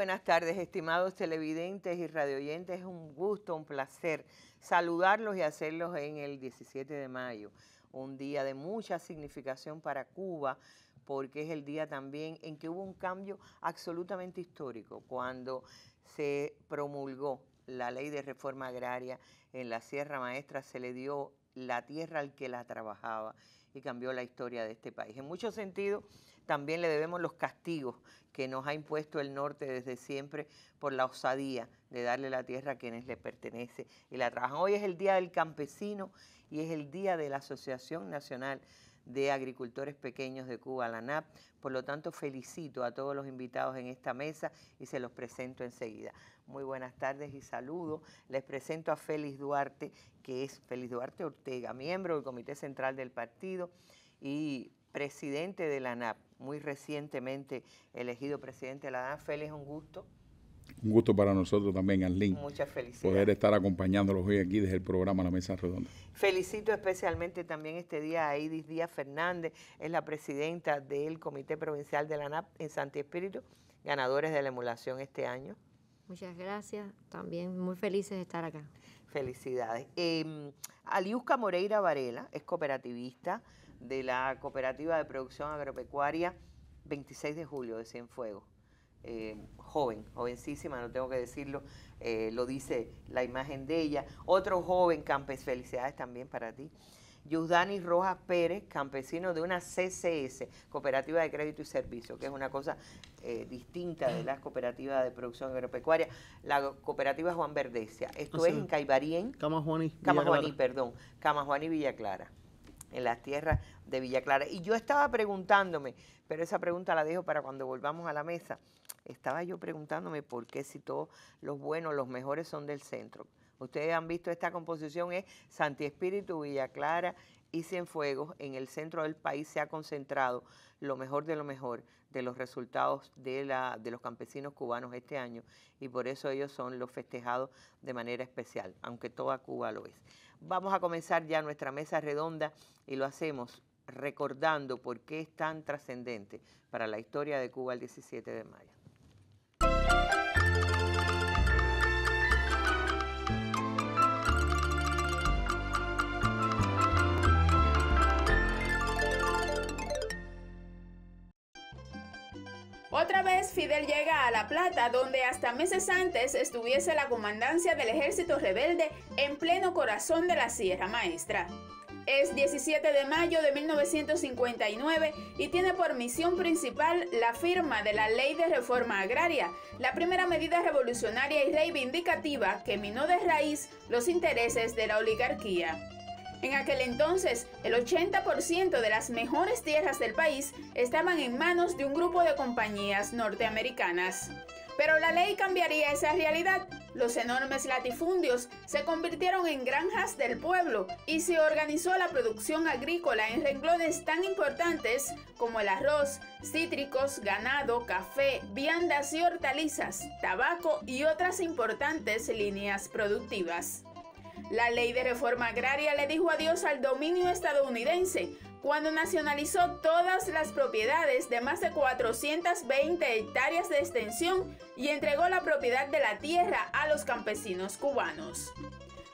buenas tardes, estimados televidentes y radioyentes. Es un gusto, un placer saludarlos y hacerlos en el 17 de mayo, un día de mucha significación para Cuba, porque es el día también en que hubo un cambio absolutamente histórico cuando se promulgó la ley de reforma agraria en la Sierra Maestra, se le dio la tierra al que la trabajaba y cambió la historia de este país. En muchos sentidos, también le debemos los castigos que nos ha impuesto el norte desde siempre por la osadía de darle la tierra a quienes le pertenece y la trabajan. Hoy es el Día del Campesino y es el Día de la Asociación Nacional de Agricultores Pequeños de Cuba, la NAP. Por lo tanto, felicito a todos los invitados en esta mesa y se los presento enseguida. Muy buenas tardes y saludos. Les presento a Félix Duarte, que es Félix Duarte Ortega, miembro del Comité Central del Partido y presidente de la ANAP, muy recientemente elegido presidente de la ANAP. Félix, un gusto. Un gusto para nosotros también, Arlene. Muchas felicidades. Poder estar acompañándolos hoy aquí desde el programa La Mesa Redonda. Felicito especialmente también este día a Idis Díaz Fernández, es la presidenta del Comité Provincial de la ANAP en Santi Espíritu, ganadores de la emulación este año. Muchas gracias, también muy felices de estar acá. Felicidades. Eh, Aliusca Moreira Varela es cooperativista, de la Cooperativa de Producción Agropecuaria 26 de julio de Cienfuegos. Eh, joven, jovencísima, no tengo que decirlo, eh, lo dice la imagen de ella. Otro joven, campes, felicidades también para ti. Yudani Rojas Pérez, campesino de una CCS, Cooperativa de Crédito y Servicio, que es una cosa eh, distinta de las cooperativas de producción agropecuaria, la cooperativa Juan Verdecia. Esto es en Caibarien. Camajuaní. Camajuaní, perdón. Camajuaní Villa Clara en las tierras de Villa Clara. Y yo estaba preguntándome, pero esa pregunta la dejo para cuando volvamos a la mesa, estaba yo preguntándome por qué si todos los buenos, los mejores son del centro. Ustedes han visto esta composición, es Santi Espíritu, Villa Clara y Cienfuegos, en el centro del país se ha concentrado lo mejor de lo mejor de los resultados de, la, de los campesinos cubanos este año y por eso ellos son los festejados de manera especial, aunque toda Cuba lo es. Vamos a comenzar ya nuestra mesa redonda y lo hacemos recordando por qué es tan trascendente para la historia de Cuba el 17 de mayo. Otra vez Fidel llega a La Plata, donde hasta meses antes estuviese la comandancia del ejército rebelde en pleno corazón de la Sierra Maestra. Es 17 de mayo de 1959 y tiene por misión principal la firma de la Ley de Reforma Agraria, la primera medida revolucionaria y reivindicativa que minó de raíz los intereses de la oligarquía. En aquel entonces, el 80% de las mejores tierras del país estaban en manos de un grupo de compañías norteamericanas. Pero la ley cambiaría esa realidad. Los enormes latifundios se convirtieron en granjas del pueblo y se organizó la producción agrícola en renglones tan importantes como el arroz, cítricos, ganado, café, viandas y hortalizas, tabaco y otras importantes líneas productivas. La ley de reforma agraria le dijo adiós al dominio estadounidense cuando nacionalizó todas las propiedades de más de 420 hectáreas de extensión y entregó la propiedad de la tierra a los campesinos cubanos.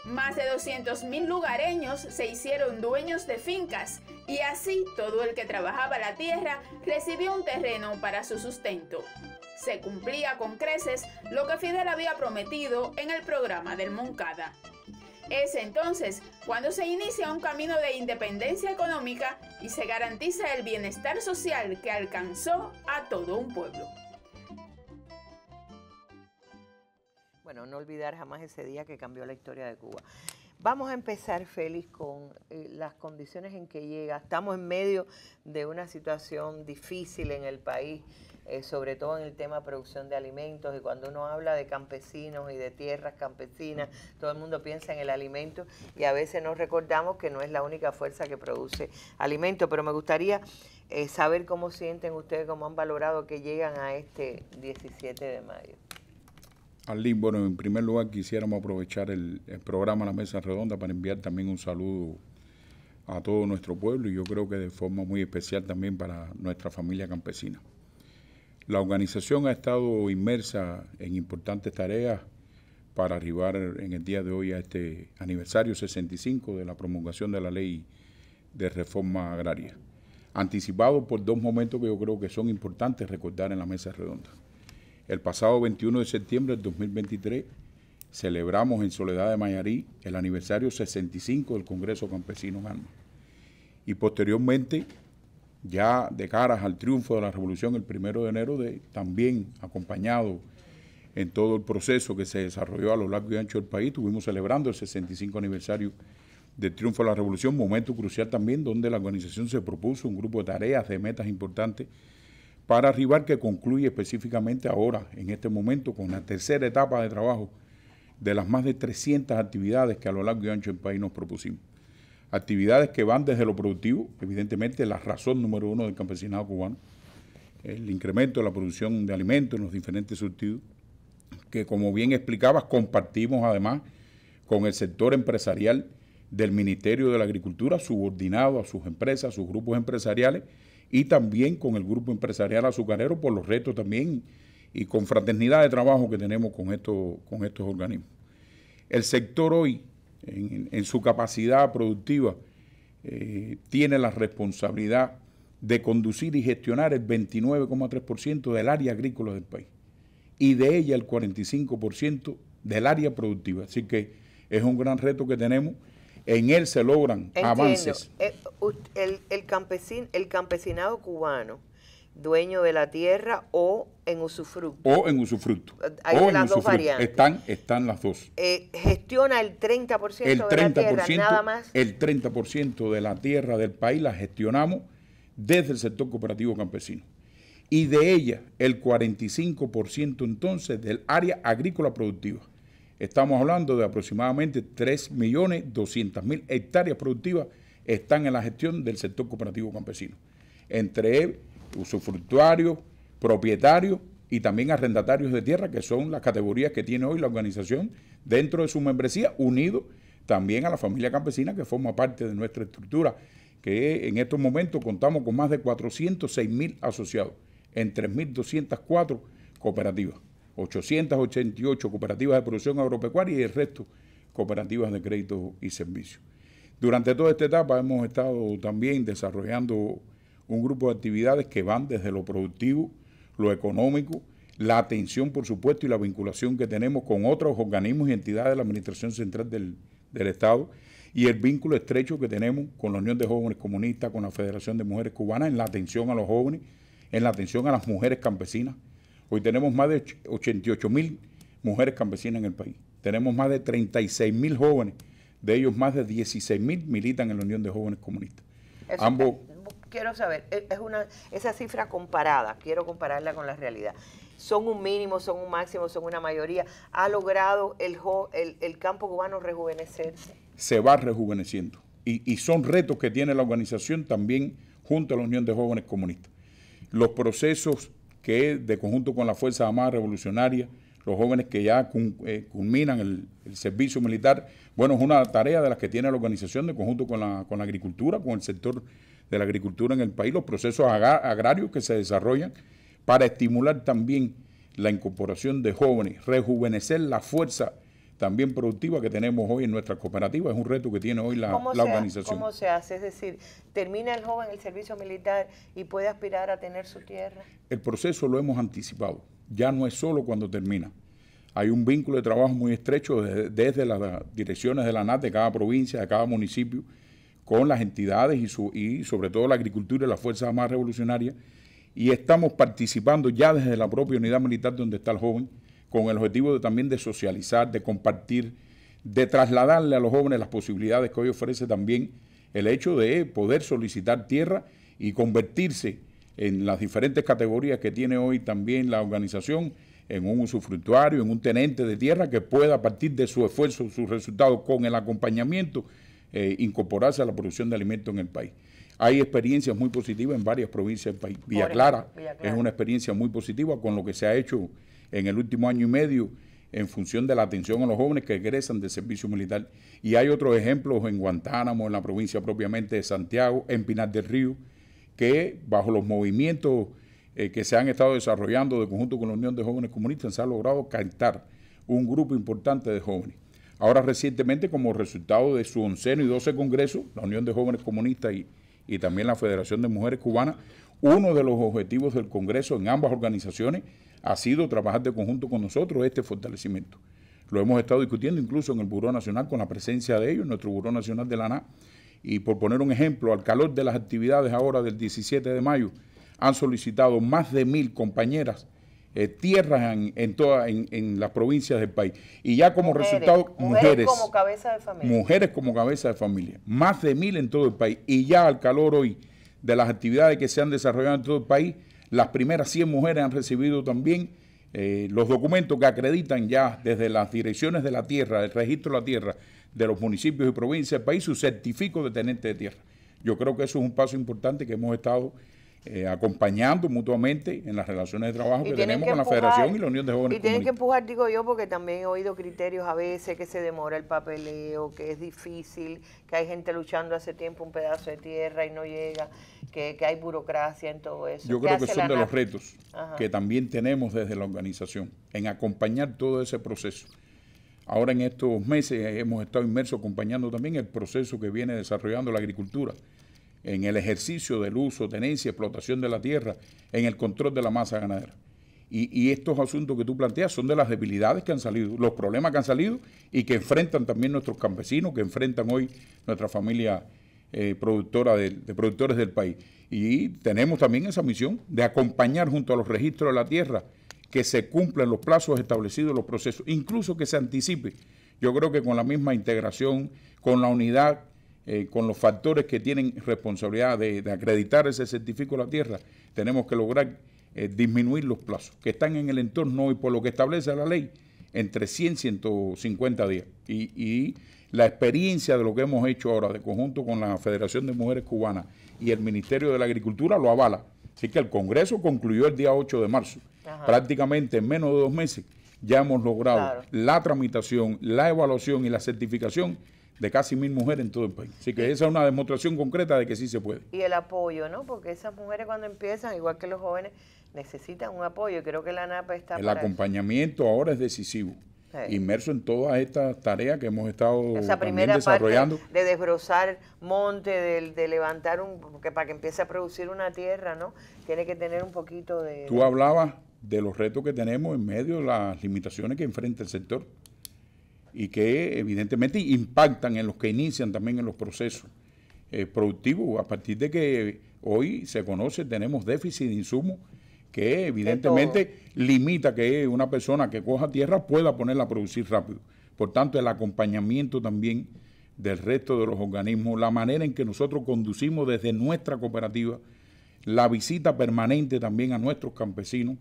Más de 200.000 lugareños se hicieron dueños de fincas y así todo el que trabajaba la tierra recibió un terreno para su sustento. Se cumplía con creces lo que Fidel había prometido en el programa del Moncada. Es entonces cuando se inicia un camino de independencia económica y se garantiza el bienestar social que alcanzó a todo un pueblo. Bueno, no olvidar jamás ese día que cambió la historia de Cuba. Vamos a empezar, Félix, con eh, las condiciones en que llega. Estamos en medio de una situación difícil en el país eh, sobre todo en el tema producción de alimentos, y cuando uno habla de campesinos y de tierras campesinas, todo el mundo piensa en el alimento y a veces nos recordamos que no es la única fuerza que produce alimento, pero me gustaría eh, saber cómo sienten ustedes, cómo han valorado que llegan a este 17 de mayo. Arlene, bueno, en primer lugar quisiéramos aprovechar el programa La Mesa Redonda para enviar también un saludo a todo nuestro pueblo y yo creo que de forma muy especial también para nuestra familia campesina. La organización ha estado inmersa en importantes tareas para arribar en el día de hoy a este aniversario 65 de la promulgación de la ley de reforma agraria, anticipado por dos momentos que yo creo que son importantes recordar en la mesa redonda. El pasado 21 de septiembre del 2023 celebramos en Soledad de Mayarí el aniversario 65 del Congreso Campesino Alma y posteriormente ya de caras al triunfo de la revolución el primero de enero, de, también acompañado en todo el proceso que se desarrolló a lo largo y ancho del país, estuvimos celebrando el 65 aniversario del triunfo de la revolución, momento crucial también donde la organización se propuso un grupo de tareas, de metas importantes para arribar que concluye específicamente ahora, en este momento, con la tercera etapa de trabajo de las más de 300 actividades que a lo largo y ancho del país nos propusimos actividades que van desde lo productivo, evidentemente la razón número uno del campesinado cubano, el incremento de la producción de alimentos en los diferentes surtidos, que como bien explicabas, compartimos además con el sector empresarial del Ministerio de la Agricultura, subordinado a sus empresas, a sus grupos empresariales, y también con el grupo empresarial azucarero por los retos también y con fraternidad de trabajo que tenemos con, estos, con estos organismos. El sector hoy en, su capacidad productiva, eh, tiene la responsabilidad de conducir y gestionar el 29,3% del área agrícola del país y de ella el 45% del área productiva. Así que es un gran reto que tenemos. En él se logran avances. Eh, el, el campesinado cubano dueño de la tierra o en usufructo. O en usufructo. Eh, hay las dos variantes. Están, están las dos. Eh, gestiona el 30%, el 30 de la tierra, nada más. El 30% de la tierra del país la gestionamos desde el sector cooperativo campesino. Y de ella, el 45% entonces del área agrícola productiva. Estamos hablando de aproximadamente 3.200.000 hectáreas productivas están en la gestión del sector cooperativo campesino. Entre usufructuarios, propietarios y también arrendatarios de tierra, que son las categorías que tiene hoy la organización dentro de su membresía, unido también a la familia campesina que forma parte de nuestra estructura, que en estos momentos contamos con más de 406 mil asociados en 3.204 cooperativas, 888 cooperativas de producción agropecuaria y el resto cooperativas de crédito y servicios. Durante toda esta etapa hemos estado también desarrollando un grupo de actividades que van desde lo productivo, lo económico, la atención, por supuesto, y la vinculación que tenemos con otros organismos y entidades de la Administración Central del, Estado y el vínculo estrecho que tenemos con la Unión de Jóvenes Comunistas, con la Federación de Mujeres Cubanas, en la atención a los jóvenes, en la atención a las mujeres campesinas. Hoy tenemos más de 88 mil mujeres campesinas en el país. Tenemos más de 36 mil jóvenes. De ellos, más de 16 mil militan en la Unión de Jóvenes Comunistas. Ambos, quiero saber, e, es una, esa cifra comparada, quiero compararla con la realidad. ¿Son un mínimo, son un máximo, son una mayoría? ¿Ha logrado el, el, campo cubano rejuvenecerse? Se va rejuveneciendo. Y, son retos que tiene la organización también junto a la Unión de Jóvenes Comunistas. Los procesos que de conjunto con la Fuerza Armada Revolucionaria, los jóvenes que ya eh, culminan el, el, servicio militar, bueno, es una tarea de las que tiene la organización de conjunto con la, con la agricultura, con el sector de la agricultura en el país, los procesos agrarios que se desarrollan para estimular también la incorporación de jóvenes, rejuvenecer la fuerza también productiva que tenemos hoy en nuestra cooperativa. Es un reto que tiene hoy la, organización. ¿Cómo se hace? Es decir, ¿termina el joven el servicio militar y puede aspirar a tener su tierra? El proceso lo hemos anticipado. Ya no es solo cuando termina. Hay un vínculo de trabajo muy estrecho desde, desde las direcciones de la NAT de cada provincia, de cada municipio, con las entidades y, y sobre todo la agricultura y las Fuerzas más Revolucionarias, y estamos participando ya desde la propia unidad militar donde está el joven, con el objetivo de, también de socializar, de compartir, de trasladarle a los jóvenes las posibilidades que hoy ofrece también el hecho de poder solicitar tierra y convertirse en las diferentes categorías que tiene hoy también la organización, en un usufructuario, en un tenente de tierra que pueda a partir de su esfuerzo, sus resultados, con el acompañamiento eh, incorporarse a la producción de alimentos en el país. Hay experiencias muy positivas en varias provincias del país. Villa Clara, es una experiencia muy positiva con lo que se ha hecho en el último año y medio en función de la atención a los jóvenes que egresan del servicio militar. Y hay otros ejemplos en Guantánamo, en la provincia propiamente de Santiago, en Pinar del Río, que bajo los movimientos eh, que se han estado desarrollando de conjunto con la Unión de Jóvenes Comunistas se ha logrado captar un grupo importante de jóvenes. Ahora recientemente, como resultado de su onceno y doce congresos, la Unión de Jóvenes Comunistas y, y también la Federación de Mujeres Cubanas, uno de los objetivos del Congreso en ambas organizaciones ha sido trabajar de conjunto con nosotros este fortalecimiento. Lo hemos estado discutiendo incluso en el Buró Nacional con la presencia de ellos, en nuestro Buró Nacional de la ANA. Y por poner un ejemplo, al calor de las actividades ahora del 17 de mayo, han solicitado más de mil compañeras eh, tierras en, todas en, las provincias del país. Y ya como resultado, mujeres, mujeres, como cabeza de familia. Mujeres como cabeza de familia. Más de mil en todo el país. Y ya al calor hoy de las actividades que se han desarrollado en todo el país, las primeras 100 mujeres han recibido también eh, los documentos que acreditan ya desde las direcciones de la tierra, el registro de la tierra, de los municipios y provincias del país, su certifico de tenente de tierra. Yo creo que eso es un paso importante que hemos estado eh, acompañando mutuamente en las relaciones de trabajo que tenemos con la Federación y la Unión de Jóvenes. Y tienen que empujar, digo yo, porque también he oído criterios a veces que se demora el papeleo, que es difícil, que hay gente luchando hace tiempo un pedazo de tierra y no llega, que, hay burocracia en todo eso. Yo creo que son de los retos que también tenemos desde la organización, en acompañar todo ese proceso. Ahora en estos meses hemos estado inmersos acompañando también el proceso que viene desarrollando la agricultura en el ejercicio del uso, tenencia, explotación de la tierra, en el control de la masa ganadera. Y, estos asuntos que tú planteas son de las debilidades que han salido, los problemas que han salido y que enfrentan también nuestros campesinos, que enfrentan hoy nuestra familia eh, productora de, de, productores del país. Y tenemos también esa misión de acompañar junto a los registros de la tierra que se cumplan los plazos establecidos, los procesos, incluso que se anticipe. Yo creo que con la misma integración, con la unidad eh, con los factores que tienen responsabilidad de, acreditar ese certificado de la tierra, tenemos que lograr eh, disminuir los plazos que están en el entorno y por lo que establece la ley, entre 100 y 150 días. Y, la experiencia de lo que hemos hecho ahora de conjunto con la Federación de Mujeres Cubanas y el Ministerio de la Agricultura lo avala. Así que el Congreso concluyó el día 8 de marzo. Prácticamente en menos de dos meses ya hemos logrado la tramitación, la evaluación y la certificación de casi mil mujeres en todo el país. Así que esa es una demostración concreta de que sí se puede. Y el apoyo, ¿no? Porque esas mujeres cuando empiezan, igual que los jóvenes, necesitan un apoyo. Creo que la NAPA está... El acompañamiento ahora es decisivo. Inmerso en todas estas tareas que hemos estado Esa primera desarrollando. Parte de desbrozar monte, de, levantar un. Porque para que empiece a producir una tierra, ¿no? Tiene que tener un poquito de. Tú hablabas de los retos que tenemos en medio de las limitaciones que enfrenta el sector y que evidentemente impactan en los que inician también en los procesos eh, productivos. A partir de que hoy se conoce, tenemos déficit de insumos que evidentemente limita que una persona que coja tierra pueda ponerla a producir rápido. Por tanto, el acompañamiento también del resto de los organismos, la manera en que nosotros conducimos desde nuestra cooperativa, la visita permanente también a nuestros campesinos,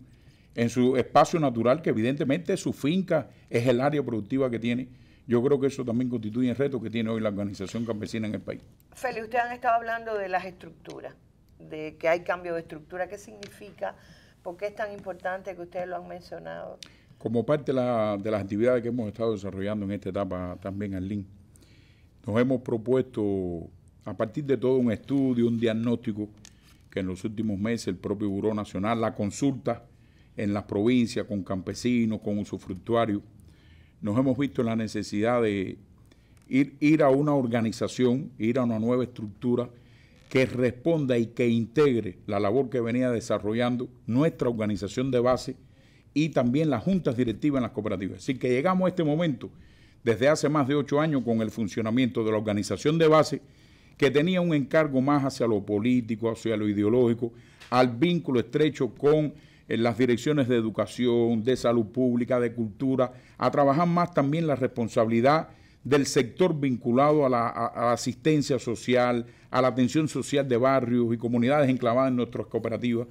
en su espacio natural, que evidentemente su finca es el área productiva que tiene. Yo creo que eso también constituye el reto que tiene hoy la organización campesina en el país. Félix, ustedes han estado hablando de las estructuras, de que hay cambio de estructura. ¿Qué significa? ¿Por qué es tan importante que ustedes lo han mencionado? Como parte de, de las actividades que hemos estado desarrollando en esta etapa también, Arlín, nos hemos propuesto, a partir de todo un estudio, un diagnóstico, que en los últimos meses el propio Buró Nacional, la consulta, en las provincias, con campesinos, con usufructuarios, nos hemos visto en la necesidad de ir, ir a una organización, ir a una nueva estructura que responda y que integre la labor que venía desarrollando nuestra organización de base y también las juntas directivas en las cooperativas. Así que llegamos a este momento desde hace más de ocho años con el funcionamiento de la organización de base que tenía un encargo más hacia lo político, hacia lo ideológico, al vínculo estrecho con en las direcciones de educación, de salud pública, de cultura, a trabajar más también la responsabilidad del sector vinculado a la, asistencia social, a la atención social de barrios y comunidades enclavadas en nuestras cooperativas,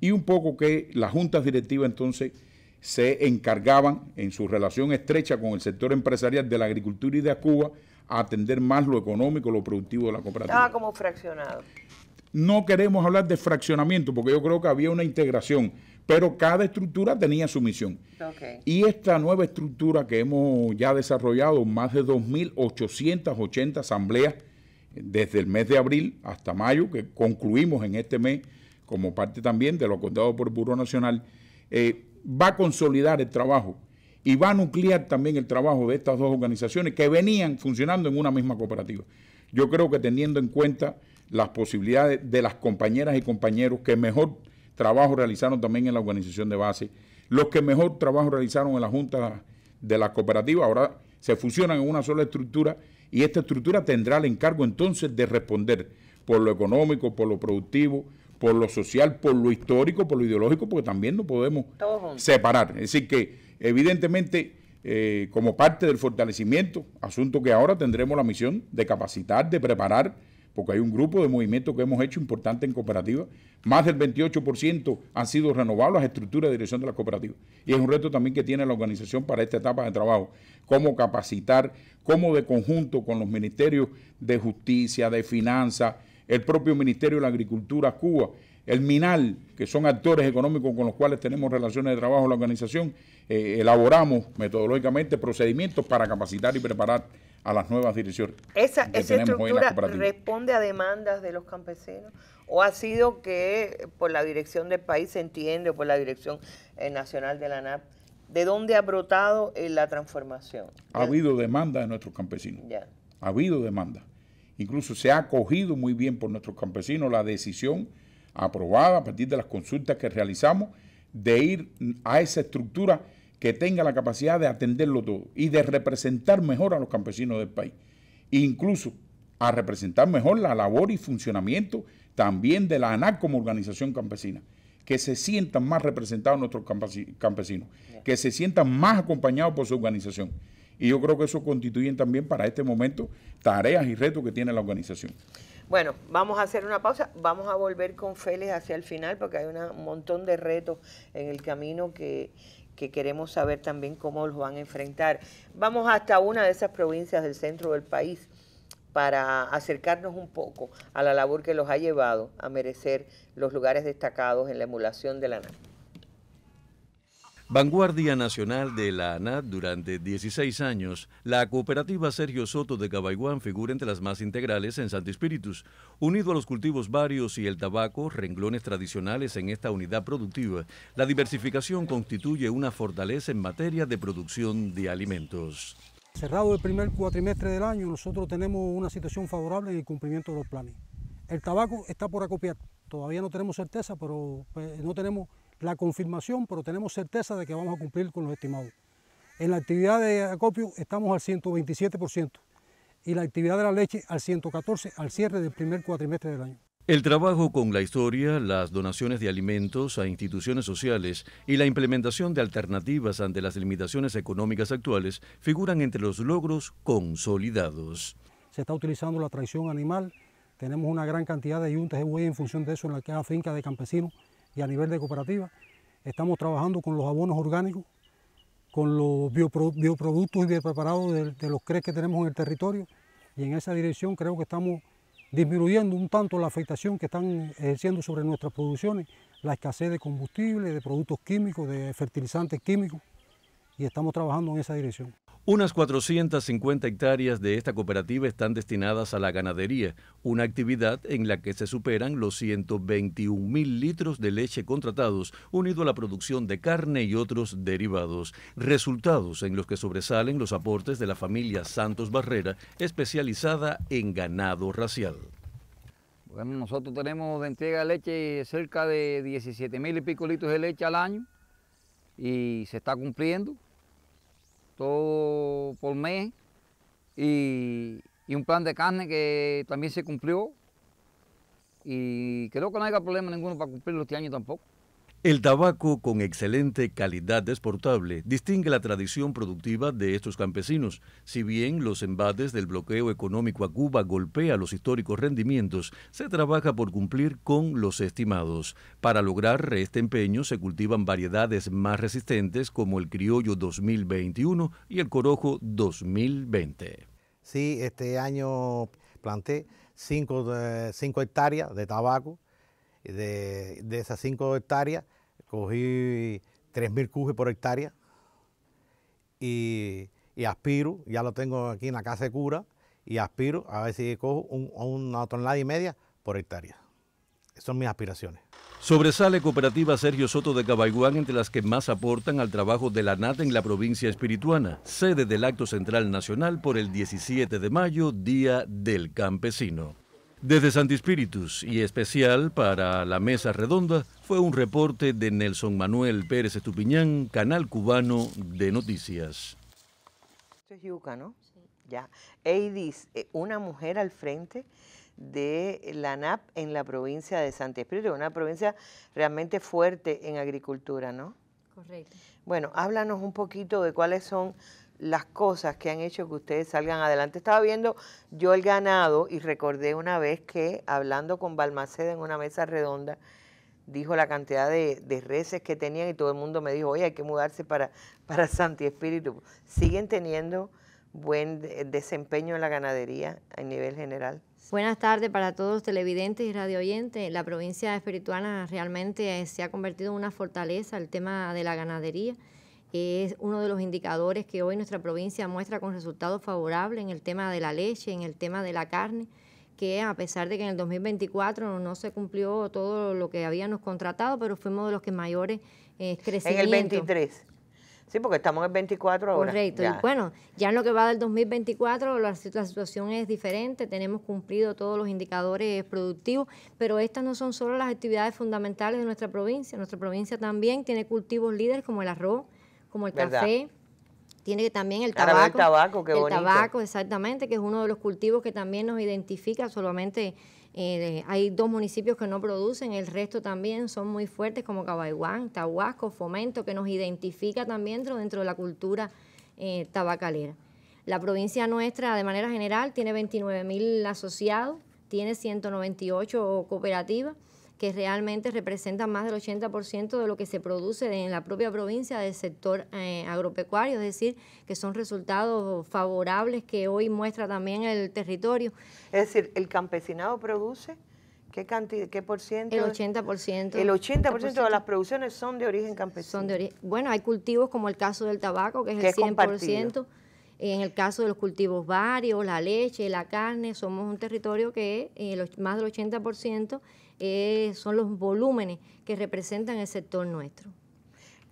y un poco que las juntas directivas entonces se encargaban en su relación estrecha con el sector empresarial de la agricultura y de Cuba a atender más lo económico, lo productivo de la cooperativa. Estaba ah, como fraccionado. No queremos hablar de fraccionamiento porque yo creo que había una integración pero cada estructura tenía su misión. Y esta nueva estructura que hemos ya desarrollado, más de 2.880 asambleas eh, desde el mes de abril hasta mayo, que concluimos en este mes como parte también de lo acordado por el Buró Nacional, eh, va a consolidar el trabajo y va a nuclear también el trabajo de estas dos organizaciones que venían funcionando en una misma cooperativa. Yo creo que teniendo en cuenta las posibilidades de las compañeras y compañeros que mejor trabajo realizaron también en la organización de base, los que mejor trabajo realizaron en la Junta de la Cooperativa, ahora se fusionan en una sola estructura y esta estructura tendrá el encargo entonces de responder por lo económico, por lo productivo, por lo social, por lo histórico, por lo ideológico, porque también no podemos separar. Es decir, que evidentemente, eh, como parte del fortalecimiento, asunto que ahora tendremos la misión de capacitar, de preparar, porque hay un grupo de movimientos que hemos hecho importante en cooperativas. Más del 28% han sido renovados las estructuras de dirección de las cooperativas. Y es un reto también que tiene la organización para esta etapa de trabajo. Cómo capacitar, cómo de conjunto con los ministerios de justicia, de finanzas, el propio Ministerio de la Agricultura, Cuba, el MINAL, que son actores económicos con los cuales tenemos relaciones de trabajo en la organización, eh, elaboramos metodológicamente procedimientos para capacitar y preparar a las nuevas direcciones. ¿Esa, esa estructura responde a demandas de los campesinos? ¿O ha sido que por la dirección del país se entiende, por la dirección eh, nacional de la NAP, de dónde ha brotado eh, la transformación? Ha habido demanda de nuestros campesinos. Ya. Ha habido demanda. Incluso se ha acogido muy bien por nuestros campesinos la decisión aprobada a partir de las consultas que realizamos de ir a esa estructura que tenga la capacidad de atenderlo todo y de representar mejor a los campesinos del país, incluso a representar mejor la labor y funcionamiento también de la ANAC como organización campesina, que se sientan más representados nuestros campesinos, que se sientan más acompañados por su organización. Y yo creo que eso constituyen también para este momento tareas y retos que tiene la organización. Bueno, vamos a hacer una pausa, vamos a volver con Félix hacia el final porque hay un montón de retos en el camino que, que queremos saber también cómo los van a enfrentar. Vamos hasta una de esas provincias del centro del país para acercarnos un poco a la labor que los ha llevado a merecer los lugares destacados en la emulación de la NAM. Vanguardia Nacional de la ANAD durante 16 años, la cooperativa Sergio Soto de Cabaiguán figura entre las más integrales en Santo Espíritus. Unido a los cultivos varios y el tabaco, renglones tradicionales en esta unidad productiva, la diversificación constituye una fortaleza en materia de producción de alimentos. Cerrado el primer cuatrimestre del año, nosotros tenemos una situación favorable en el cumplimiento de los planes. El tabaco está por acopiar, todavía no tenemos certeza, pero pues, no tenemos la confirmación, pero tenemos certeza de que vamos a cumplir con los estimados. En la actividad de acopio estamos al 127% y la actividad de la leche al 114% al cierre del primer cuatrimestre del año. El trabajo con la historia, las donaciones de alimentos a instituciones sociales y la implementación de alternativas ante las limitaciones económicas actuales figuran entre los logros consolidados. Se está utilizando la traición animal, tenemos una gran cantidad de yuntas de buey en función de eso en la que finca de campesinos y a nivel de cooperativa. Estamos trabajando con los abonos orgánicos, con los bioproductos y biopreparados de, los CRES que tenemos en el territorio y en esa dirección creo que estamos disminuyendo un tanto la afectación que están ejerciendo sobre nuestras producciones, la escasez de combustible, de productos químicos, de fertilizantes químicos y estamos trabajando en esa dirección. Unas 450 hectáreas de esta cooperativa están destinadas a la ganadería, una actividad en la que se superan los 121 mil litros de leche contratados, unido a la producción de carne y otros derivados. Resultados en los que sobresalen los aportes de la familia Santos Barrera, especializada en ganado racial. nosotros tenemos de entrega de leche cerca de 17 mil y pico litros de leche al año y se está cumpliendo todo por mes y, un plan de carne que también se cumplió y creo que no haya problema ninguno para cumplirlo este año tampoco. El tabaco con excelente calidad exportable distingue la tradición productiva de estos campesinos. Si bien los embates del bloqueo económico a Cuba golpea los históricos rendimientos, se trabaja por cumplir con los estimados. Para lograr este empeño se cultivan variedades más resistentes como el criollo 2021 y el corojo 2020. Sí, este año planté 5 eh, cinco hectáreas de tabaco de, esas 5 hectáreas, cogí 3.000 cujes por hectárea y, aspiro, ya lo tengo aquí en la casa de cura, y aspiro a ver si cojo un, una tonelada y media por hectárea. Esas son mis aspiraciones. Sobresale Cooperativa Sergio Soto de Cabaiguán entre las que más aportan al trabajo de la NATA en la provincia espirituana, sede del Acto Central Nacional por el 17 de mayo, Día del Campesino. Desde Santi Espíritus y especial para la mesa redonda fue un reporte de Nelson Manuel Pérez Estupiñán, canal cubano de noticias. Esto es yuca, ¿no? Sí. Ya. Eidis, eh, una mujer al frente de la NAP en la provincia de Santi Espíritu, una provincia realmente fuerte en agricultura, ¿no? Correcto. Bueno, háblanos un poquito de cuáles son las cosas que han hecho que ustedes salgan adelante. Estaba viendo yo el ganado y recordé una vez que hablando con Balmaceda en una mesa redonda, dijo la cantidad de, de, reces que tenían y todo el mundo me dijo, oye, hay que mudarse para, para Santi Espíritu. ¿Siguen teniendo buen desempeño en la ganadería a nivel general? Buenas tardes para todos televidentes y radio oyentes. La provincia de espirituana realmente se ha convertido en una fortaleza el tema de la ganadería es uno de los indicadores que hoy nuestra provincia muestra con resultados favorables en el tema de la leche, en el tema de la carne, que a pesar de que en el 2024 no se cumplió todo lo que habíamos contratado, pero fuimos de los que mayores eh, En el 23. Sí, porque estamos en el 24 ahora. Correcto. Y bueno, ya en lo que va del 2024 la, situación es diferente, tenemos cumplido todos los indicadores productivos, pero estas no son solo las actividades fundamentales de nuestra provincia. Nuestra provincia también tiene cultivos líderes como el arroz, como el café. Tiene también el tabaco. tabaco, exactamente, que es uno de los cultivos que también nos identifica. Solamente eh, hay dos municipios que no producen, el resto también son muy fuertes, como Cabaiguán, Tahuasco, Fomento, que nos identifica también dentro, de la cultura eh, tabacalera. La provincia nuestra, de manera general, tiene 29 mil asociados, tiene 198 cooperativas que realmente representa más del 80% de lo que se produce en la propia provincia del sector eh, agropecuario, es decir, que son resultados favorables que hoy muestra también el territorio. Es decir, el campesinado produce ¿Qué cantidad, por El 80%. El 80%, de las producciones son de origen campesino. Son de origen. Bueno, hay cultivos como el caso del tabaco, que es el 100%. En el caso de los cultivos varios, la leche, la carne, somos un territorio que es eh, más del 80% eh, son los volúmenes que representan el sector nuestro.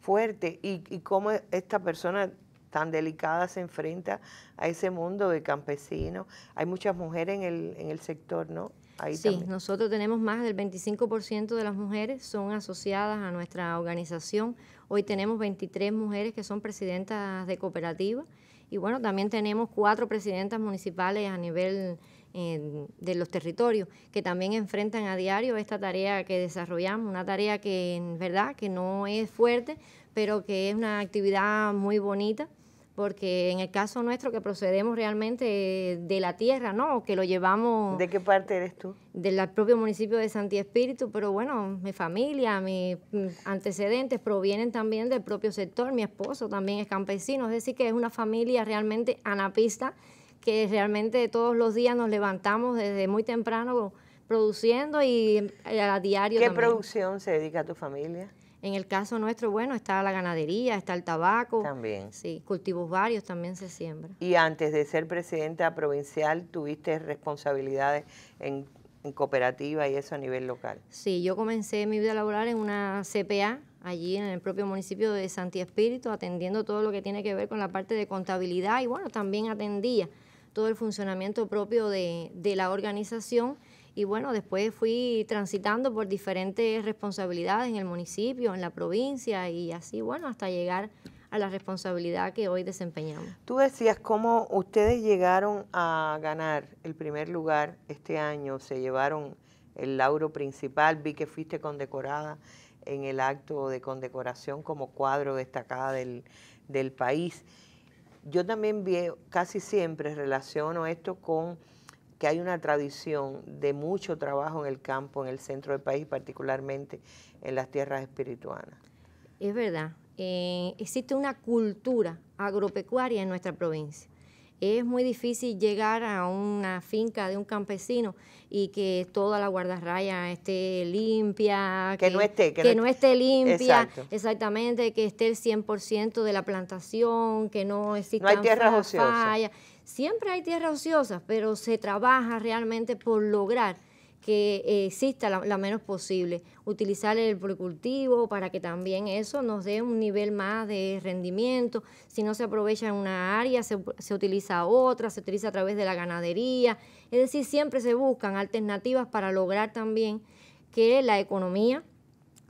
Fuerte, y, cómo esta persona tan delicada se enfrenta a ese mundo de campesinos. Hay muchas mujeres en el, en el sector, ¿no? sí, nosotros tenemos más del 25% de las mujeres son asociadas a nuestra organización. Hoy tenemos 23 mujeres que son presidentas de cooperativas y bueno, también tenemos cuatro presidentas municipales a nivel de los territorios, que también enfrentan a diario esta tarea que desarrollamos, una tarea que en verdad que no es fuerte, pero que es una actividad muy bonita porque en el caso nuestro que procedemos realmente de la tierra, ¿no? Que lo llevamos... ¿De qué parte eres tú? Del propio municipio de Santi Espíritu, pero bueno, mi familia, mis antecedentes provienen también del propio sector, mi esposo también es campesino, es decir, que es una familia realmente anapista que realmente todos los días nos levantamos desde muy temprano produciendo y eh, a diario. ¿Qué producción se dedica a tu familia? En el caso nuestro, bueno, está la ganadería, está el tabaco. También. Sí, cultivos varios también se siembra. Y antes de ser presidenta provincial, tuviste responsabilidades en, en cooperativa y eso a nivel local. Sí, yo comencé mi vida laboral en una CPA, allí en el propio municipio de Santi Espíritu, atendiendo todo lo que tiene que ver con la parte de contabilidad y bueno, también atendía todo el funcionamiento propio de, la organización y bueno, después fui transitando por diferentes responsabilidades en el municipio, en la provincia y así, bueno, hasta llegar a la responsabilidad que hoy desempeñamos. Tú decías cómo ustedes llegaron a ganar el primer lugar este año, se llevaron el lauro principal, vi que fuiste condecorada en el acto de condecoración como cuadro destacada del, del país. Yo también veo, casi siempre relaciono esto con que hay una tradición de mucho trabajo en el campo, en el centro del país, particularmente en las tierras espirituanas. Es verdad, eh, existe una cultura agropecuaria en nuestra provincia. Es muy difícil llegar a una finca de un campesino y que toda la guardarraya esté limpia. Que, no esté. Que, no, esté, limpia, exactamente, que esté el 100% de la plantación, que no existan no hay tierras ociosas. Siempre hay tierras ociosas, pero se trabaja realmente por lograr que eh, exista la, menos posible. Utilizar el procultivo para que también eso nos dé un nivel más de rendimiento. Si no se aprovecha en una área, se, se utiliza otra, se utiliza a través de la ganadería. Es decir, siempre se buscan alternativas para lograr también que la economía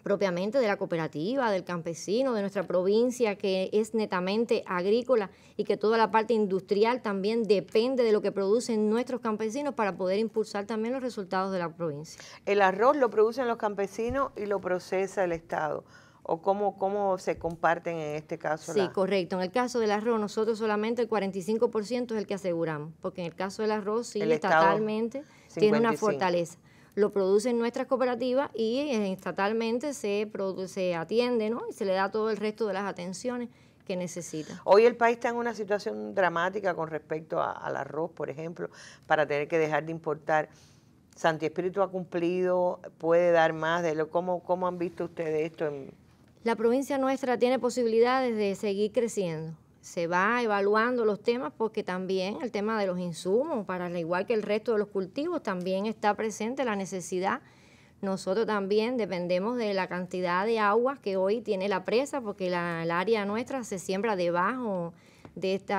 propiamente de la cooperativa, del campesino, de nuestra provincia, que es netamente agrícola y que toda la parte industrial también depende de lo que producen nuestros campesinos para poder impulsar también los resultados de la provincia. El arroz lo producen los campesinos y lo procesa el Estado o cómo, cómo, se comparten en este caso? Sí, correcto. En el caso del arroz, nosotros solamente el 45% es el que aseguramos, porque en el caso del arroz sí estatalmente tiene una fortaleza lo producen nuestras cooperativas y eh, estatalmente se, produce, atiende ¿no? y se le da todo el resto de las atenciones que necesita. Hoy el país está en una situación dramática con respecto al arroz, por ejemplo, para tener que dejar de importar. Santi Espíritu ha cumplido, puede dar más de lo cómo, cómo han visto ustedes esto en... La provincia nuestra tiene posibilidades de seguir creciendo se va evaluando los temas porque también el tema de los insumos, para igual que el resto de los cultivos, también está presente la necesidad. Nosotros también dependemos de la cantidad de agua que hoy tiene la presa porque la, el área nuestra se siembra debajo de estos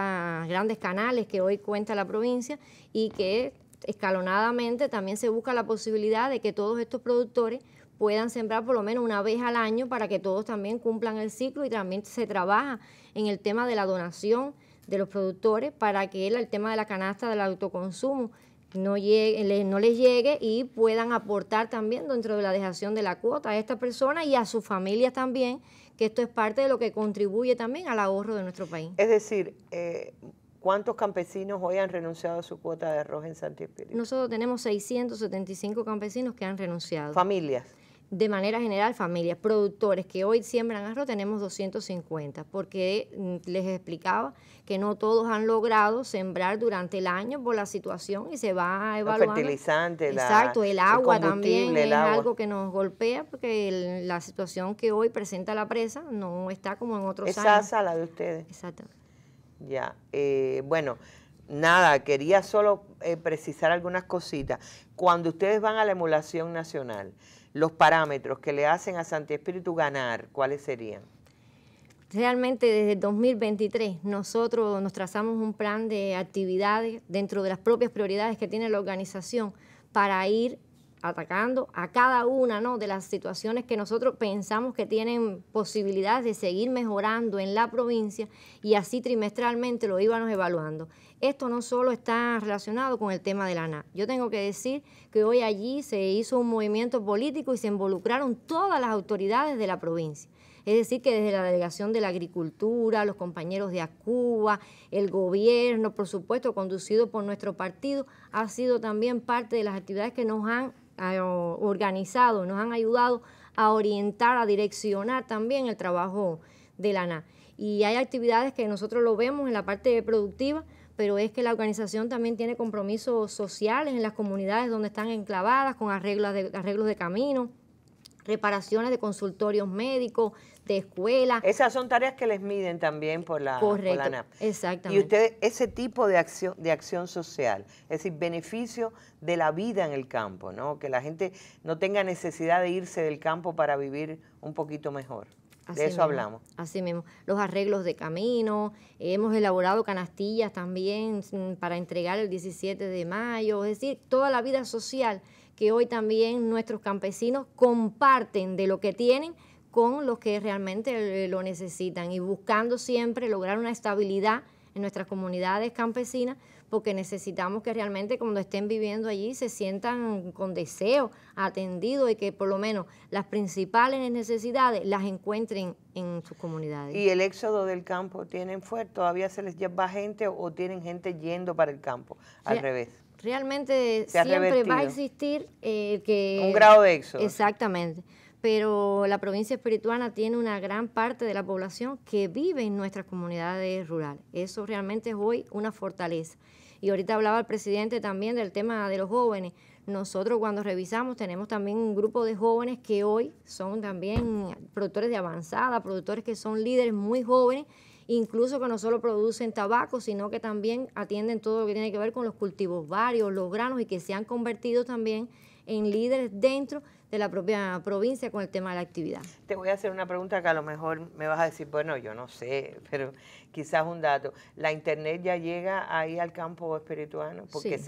grandes canales que hoy cuenta la provincia y que escalonadamente también se busca la posibilidad de que todos estos productores puedan sembrar por lo menos una vez al año para que todos también cumplan el ciclo y también se trabaja en el tema de la donación de los productores para que el, tema de la canasta del autoconsumo no, llegue, no les llegue y puedan aportar también dentro de la dejación de la cuota a esta persona y a sus familias también, que esto es parte de lo que contribuye también al ahorro de nuestro país. Es decir, eh, ¿cuántos campesinos hoy han renunciado a su cuota de arroz en Santi Nosotros tenemos 675 campesinos que han renunciado. Familias de manera general, familias, productores que hoy siembran arroz, tenemos 250, porque mm, les explicaba que no todos han logrado sembrar durante el año por la situación y se va evaluando. El fertilizante, Exacto, el agua también es algo que nos golpea, porque la situación que hoy presenta la presa no está como en otros Esa años. Esa la de ustedes. Exacto. Ya, eh, bueno, nada, quería solo eh, precisar algunas cositas. Cuando ustedes van a la emulación nacional, los parámetros que le hacen a Santi Espíritu ganar, ¿cuáles serían? Realmente desde 2023 nosotros nos trazamos un plan de actividades dentro de las propias prioridades que tiene la organización para ir atacando a cada una de las situaciones que nosotros pensamos que tienen posibilidades de seguir mejorando en la provincia y así trimestralmente lo íbamos evaluando. Esto no solo está relacionado con el tema de la ANA. Yo tengo que decir que hoy allí se hizo un movimiento político y se involucraron todas las autoridades de la provincia. Es decir, que desde la Delegación de la Agricultura, los compañeros de ACUBA, el gobierno, por supuesto, conducido por nuestro partido, ha sido también parte de las actividades que nos han organizado, nos han ayudado a orientar, a direccionar también el trabajo de la ANA. Y hay actividades que nosotros lo vemos en la parte productiva, pero es que la organización también tiene compromisos sociales en las comunidades donde están enclavadas, con arreglos de, arreglos de camino, reparaciones de consultorios médicos, de escuelas. Esas son tareas que les miden también por la, Correcto, NAP. Exactamente. Y ustedes, ese tipo de acción, de acción social, es decir, beneficio de la vida en el campo, ¿no? Que la gente no tenga necesidad de irse del campo para vivir un poquito mejor. de eso hablamos. Así mismo. Los arreglos de camino, hemos elaborado canastillas también mm, para entregar el 17 de mayo, es decir, toda la vida social que hoy también nuestros campesinos comparten de lo que tienen con los que realmente eh, lo necesitan y buscando siempre lograr una estabilidad en nuestras comunidades campesinas porque necesitamos que realmente cuando estén viviendo allí se sientan con deseo, atendido y que por lo menos las principales necesidades las encuentren en sus comunidades. ¿Y el éxodo del campo tienen fuerte? ¿Todavía se les lleva gente o tienen gente yendo para el campo? Al revés. Realmente siempre va a existir eh, que... Un grado de éxodo. Exactamente. Pero la provincia espirituana tiene una gran parte de la población que vive en nuestras comunidades rurales. Eso realmente es hoy una fortaleza. Y ahorita hablaba el presidente también del tema de los jóvenes. Nosotros cuando revisamos tenemos también un grupo de jóvenes que hoy son también productores de avanzada, productores que son líderes muy jóvenes incluso que no solo producen tabaco, sino que también atienden todo lo que tiene que ver con los cultivos varios, los granos y que se han convertido también en líderes dentro de la propia provincia con el tema de la actividad. Te voy a hacer una pregunta que a lo mejor me vas a decir, bueno, yo no sé, pero quizás un dato, la internet ya llega ahí al campo espiritual, porque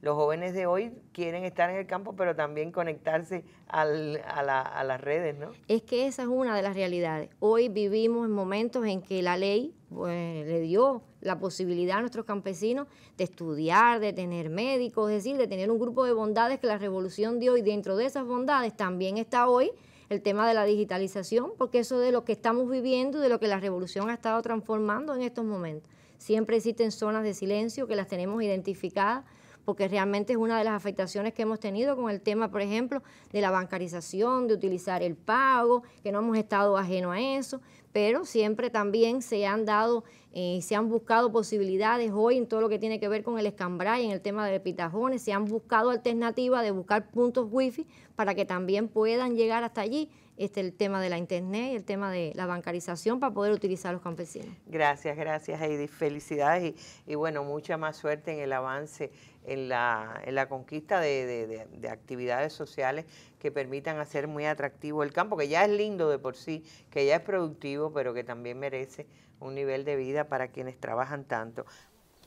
los jóvenes de hoy quieren estar en el campo, pero también conectarse a, las redes, ¿no? Es que esa es una de las realidades. Hoy vivimos en momentos en que la ley pues, le dio la posibilidad a nuestros campesinos de estudiar, de tener médicos, es decir, de tener un grupo de bondades que la revolución dio y dentro de esas bondades también está hoy el tema de la digitalización, porque eso de lo que estamos viviendo y de lo que la revolución ha estado transformando en estos momentos. Siempre existen zonas de silencio que las tenemos identificadas porque realmente es una de las afectaciones que hemos tenido con el tema, por ejemplo, de la bancarización, de utilizar el pago, que no hemos estado ajeno a eso, pero siempre también se han dado, eh, se han buscado posibilidades hoy en todo lo que tiene que ver con el escambray, en el tema de pitajones, se han buscado alternativas de buscar puntos wifi para que también puedan llegar hasta allí este, el tema de la internet y el tema de la bancarización para poder utilizar los campesinos. Gracias, gracias Heidi. Felicidades y, bueno, mucha más suerte en el avance, en la, conquista de, actividades sociales que permitan hacer muy atractivo el campo, que ya es lindo de por sí, que ya es productivo, pero que también merece un nivel de vida para quienes trabajan tanto.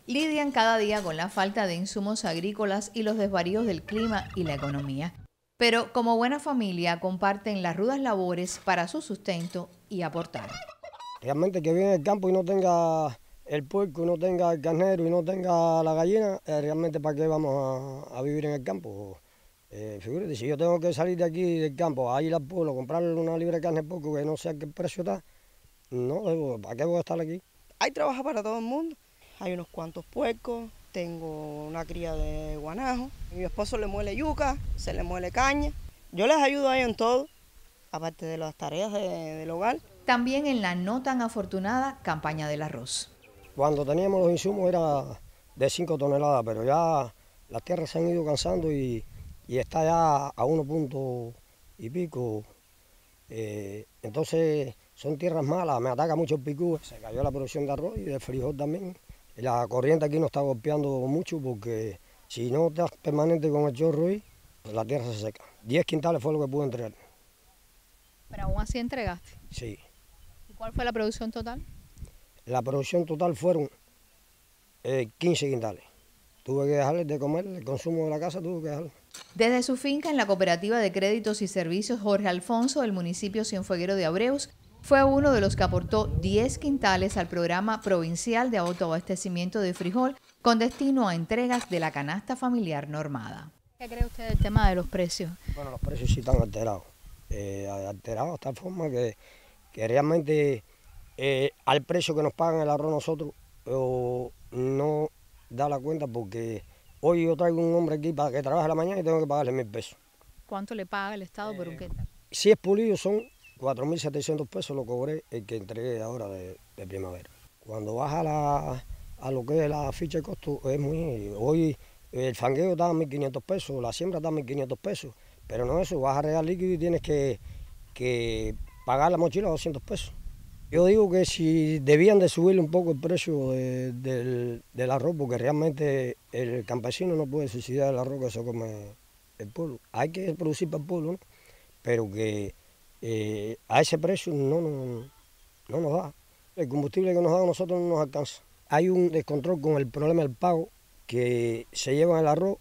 Lidian cada día con la falta de insumos agrícolas y los desvaríos del clima y la economía pero como buena familia comparten las rudas labores para su sustento y aportar. Realmente que vive en el campo y no tenga el puerco, no tenga el carnero y no tenga la gallina, eh, realmente para qué vamos a, vivir en el campo. Eh, si yo tengo que salir de aquí del campo a ir al pueblo, comprarle una libra de carne poco que no sé a qué precio está, no, ¿para qué voy a estar aquí? Hay trabajo para todo el mundo. Hay unos cuantos puercos, tengo una cría de guanajo, mi esposo le muele yuca, se le muele caña. Yo les ayudo ahí en todo, aparte de las tareas del hogar. También en la no tan afortunada campaña del arroz. Cuando teníamos los insumos era de 5 toneladas, pero ya las tierras se han ido cansando y, está ya a uno punto y pico. Eh, entonces son tierras malas, me ataca mucho el picú. Se cayó la producción de arroz y de frijol también. La corriente aquí no está golpeando mucho porque si no estás permanente con el chorro pues la tierra se seca. 10 quintales fue lo que pude entregar. Pero aún así entregaste. Sí. ¿Y cuál fue la producción total? La producción total fueron 15 eh, quintales. Tuve que dejarles de comer, el consumo de la casa tuve que dejarlo. Desde su finca en la Cooperativa de Créditos y Servicios Jorge Alfonso, del municipio Cienfueguero de Abreus, fue uno de los que aportó 10 quintales al programa provincial de autoabastecimiento de frijol con destino a entregas de la canasta familiar normada. ¿Qué cree usted del tema de los precios? Bueno, los precios sí están alterados. Eh, alterados de tal forma que, realmente eh, al precio que nos pagan el arroz nosotros no da la cuenta porque hoy yo traigo un hombre aquí para que trabaje la mañana y tengo que pagarle mil pesos. ¿Cuánto le paga el Estado por un eh, quintal? Si es pulido son 4.700 pesos lo cobré el que entregué ahora de, primavera. Cuando baja la, a lo que es la ficha de costo, es muy... Hoy el fangueo está a 1.500 pesos, la siembra está a 1.500 pesos, pero no eso, vas a regar líquido y tienes que, que pagar la mochila a 200 pesos. Yo digo que si debían de subir un poco el precio del, del, arroz, porque realmente el campesino no puede suicidar el arroz que se come el pueblo. Hay que producir para el pueblo, pero que eh, a ese precio no, no, nos da. El combustible que nos da a nosotros no nos alcanza. Hay un descontrol con el problema del pago que se lleva el arroz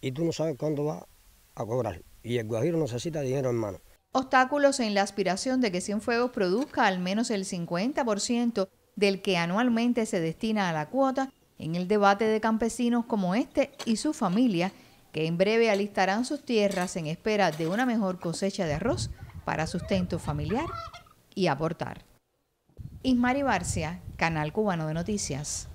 y tú no sabes cuándo va a cobrar. Y el guajiro necesita dinero en mano. Obstáculos en la aspiración de que Cienfuegos produzca al menos el 50% del que anualmente se destina a la cuota en el debate de campesinos como este y su familia, que en breve alistarán sus tierras en espera de una mejor cosecha de arroz para sustento familiar y aportar. Ismari Barcia, Canal Cubano de Noticias.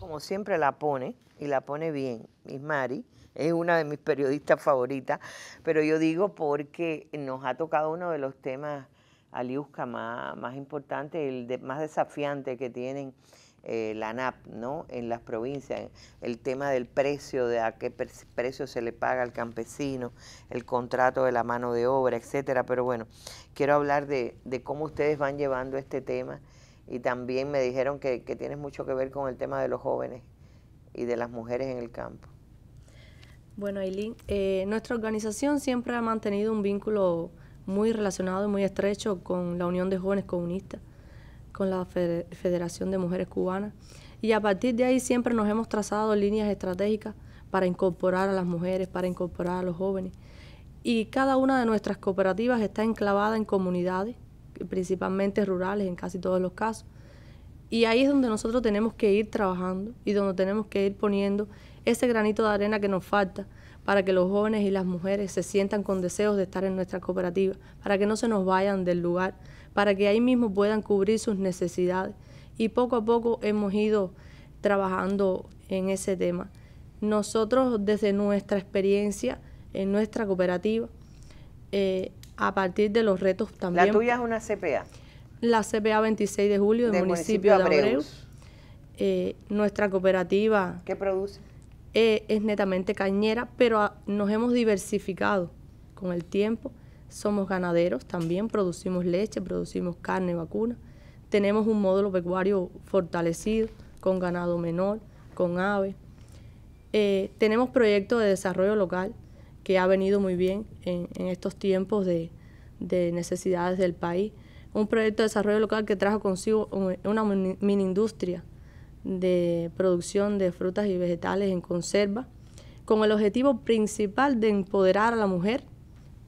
Como siempre la pone, y la pone bien, Ismari, es una de mis periodistas favoritas, pero yo digo porque nos ha tocado uno de los temas, Aliusca, más, más importante, el más desafiante que tienen eh, la nap ¿no? En las provincias, el tema del precio, de a qué precio se le paga al campesino, el contrato de la mano de obra, etcétera. Pero bueno, quiero hablar de, cómo ustedes van llevando este tema y también me dijeron que, que tienes mucho que ver con el tema de los jóvenes y de las mujeres en el campo. Bueno, Aileen, eh, nuestra organización siempre ha mantenido un vínculo muy relacionado y muy estrecho con la Unión de Jóvenes Comunistas con la Federación de Mujeres Cubanas. Y a partir de ahí siempre nos hemos trazado líneas estratégicas para incorporar a las mujeres, para incorporar a los jóvenes. Y cada una de nuestras cooperativas está enclavada en comunidades, principalmente rurales en casi todos los casos. Y ahí es donde nosotros tenemos que ir trabajando y donde tenemos que ir poniendo ese granito de arena que nos falta para que los jóvenes y las mujeres se sientan con deseos de estar en nuestra cooperativa, para que no se nos vayan del lugar, para que ahí mismo puedan cubrir sus necesidades. Y poco a poco hemos ido trabajando en ese tema. Nosotros desde nuestra experiencia en nuestra cooperativa, eh, a partir de los retos también. La tuya es una CPA. La CPA 26 de julio del, municipio, de Abreu eh, nuestra cooperativa... ¿Qué produce? Eh, es netamente cañera, pero nos hemos diversificado con el tiempo somos ganaderos, también producimos leche, producimos carne, y vacuna. Tenemos un módulo pecuario fortalecido con ganado menor, con aves. Eh, tenemos proyectos de desarrollo local que ha venido muy bien en, estos tiempos de, de, necesidades del país. Un proyecto de desarrollo local que trajo consigo una mini industria de producción de frutas y vegetales en conserva, con el objetivo principal de empoderar a la mujer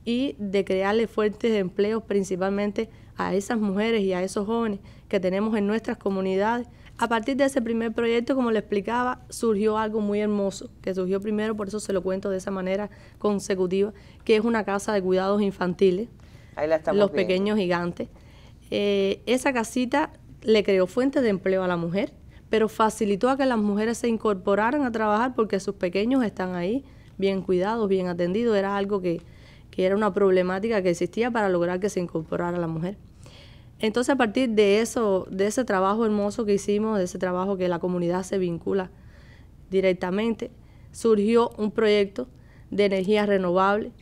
y de crearle fuentes de empleo principalmente a esas mujeres y a esos jóvenes que tenemos en nuestras comunidades. A partir de ese primer proyecto, como le explicaba, surgió algo muy hermoso, que surgió primero, por eso se lo cuento de esa manera consecutiva, que es una casa de cuidados infantiles, Ahí la los pequeños gigantes. Eh, esa casita le creó fuentes de empleo a la mujer, pero facilitó a que las mujeres se incorporaran a trabajar porque sus pequeños están ahí, bien cuidados, bien atendidos, era algo que, que era una problemática que existía para lograr que se incorporara la mujer. Entonces, a partir de eso, de ese trabajo hermoso que hicimos, de ese trabajo que la comunidad se vincula directamente, surgió un proyecto de energía renovable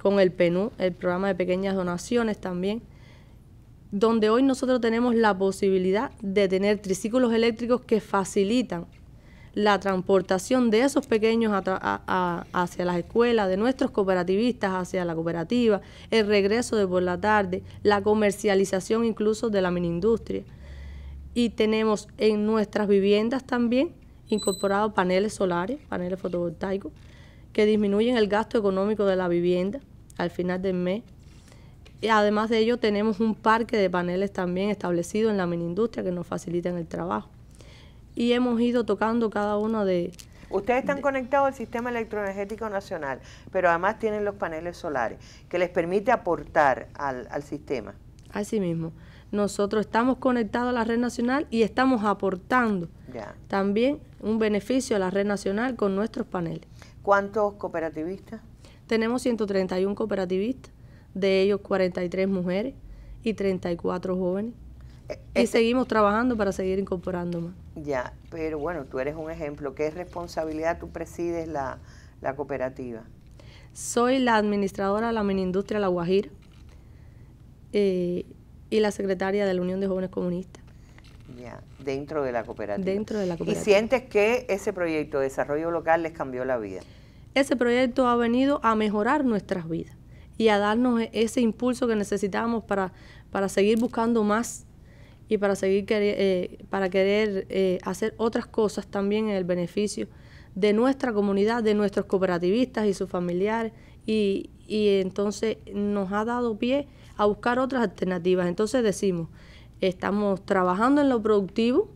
con el PNU, el programa de pequeñas donaciones también, donde hoy nosotros tenemos la posibilidad de tener triciclos eléctricos que facilitan la transportación de esos pequeños hacia las escuelas, de nuestros cooperativistas hacia la cooperativa, el regreso de por la tarde, la comercialización incluso de la miniindustria. Y tenemos en nuestras viviendas también incorporados paneles solares, paneles fotovoltaicos, que disminuyen el gasto económico de la vivienda al final del mes. Y además de ello, tenemos un parque de paneles también establecido en la mini que nos facilitan el trabajo y hemos ido tocando cada uno de... Ustedes están conectados al sistema electroenergético nacional, pero además tienen los paneles solares, que les permite aportar al, sistema. Así mismo. Nosotros estamos conectados a la red nacional y estamos aportando también un beneficio a la red nacional con nuestros paneles. ¿Cuántos cooperativistas? Tenemos 131 cooperativistas, de ellos 43 mujeres y 34 jóvenes y este seguimos trabajando para seguir incorporando más. Ya, pero bueno, tú eres un ejemplo. ¿Qué responsabilidad tú presides la, cooperativa? Soy la administradora de la Minindustria La Guajira eh, y la secretaria de la Unión de Jóvenes Comunistas. Ya, dentro de la cooperativa. Dentro de la cooperativa. ¿Y sientes que ese proyecto de desarrollo local les cambió la vida? Ese proyecto ha venido a mejorar nuestras vidas y a darnos e-, ese impulso que necesitábamos para, para seguir buscando más y para seguir eh, para querer eh, hacer otras cosas también en el beneficio de nuestra comunidad, de nuestros cooperativistas y sus familiares. Y, y entonces nos ha dado pie a buscar otras alternativas. Entonces decimos, estamos trabajando en lo productivo,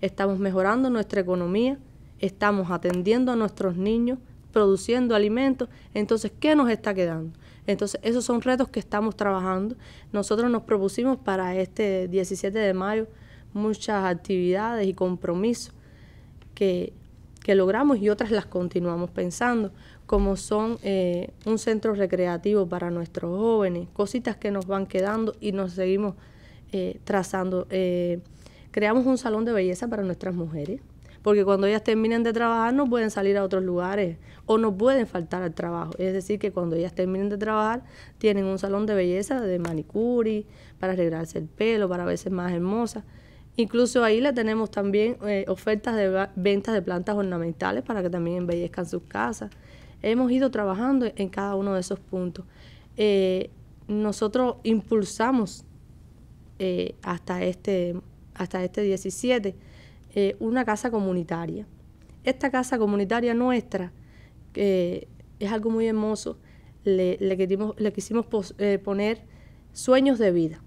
estamos mejorando nuestra economía, estamos atendiendo a nuestros niños, produciendo alimentos. Entonces, ¿qué nos está quedando? Entonces, esos son retos que estamos trabajando. Nosotros nos propusimos para este 17 de mayo muchas actividades y compromisos que, logramos y otras las continuamos pensando, como son eh, un centro recreativo para nuestros jóvenes, cositas que nos van quedando y nos seguimos eh, trazando. Eh, creamos un salón de belleza para nuestras mujeres porque cuando ellas terminen de trabajar no pueden salir a otros lugares o no pueden faltar al trabajo. Es decir, que cuando ellas terminen de trabajar tienen un salón de belleza de manicuri, para arreglarse el pelo, para verse más hermosas. Incluso ahí le tenemos también eh, ofertas de ventas de plantas ornamentales para que también embellezcan sus casas. Hemos ido trabajando en cada uno de esos puntos. Eh, nosotros impulsamos eh, hasta, este, hasta este 17 eh, una casa comunitaria. Esta casa comunitaria nuestra eh, es algo muy hermoso. Le, le quisimos, le quisimos eh, poner sueños de vida.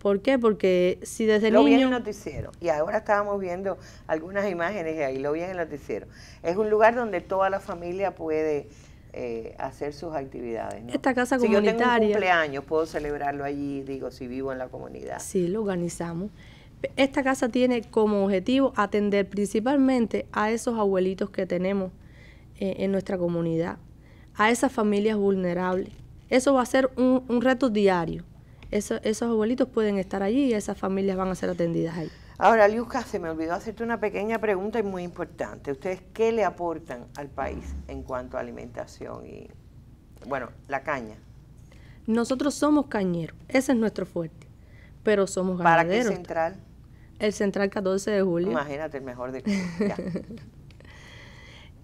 ¿Por qué? Porque si desde lo Lo vi en el noticiero, y ahora estábamos viendo algunas imágenes de ahí, lo vi en el noticiero. Es un lugar donde toda la familia puede eh, hacer sus actividades. Esta casa comunitaria... Si yo tengo un cumpleaños, puedo celebrarlo allí, digo, si vivo en la comunidad. Sí, lo organizamos. Esta casa tiene como objetivo atender principalmente a esos abuelitos que tenemos eh, en nuestra comunidad, a esas familias vulnerables. Eso va a ser un, reto diario. esos abuelitos pueden estar allí y esas familias van a ser atendidas ahí. Ahora, Lucas se me olvidó hacerte una pequeña pregunta y muy importante. ¿Ustedes qué le aportan al país en cuanto a alimentación y, bueno, la caña? Nosotros somos cañeros, ese es nuestro fuerte, pero somos ganaderos. ¿Para qué central? El Central 14 de julio. Imagínate el mejor de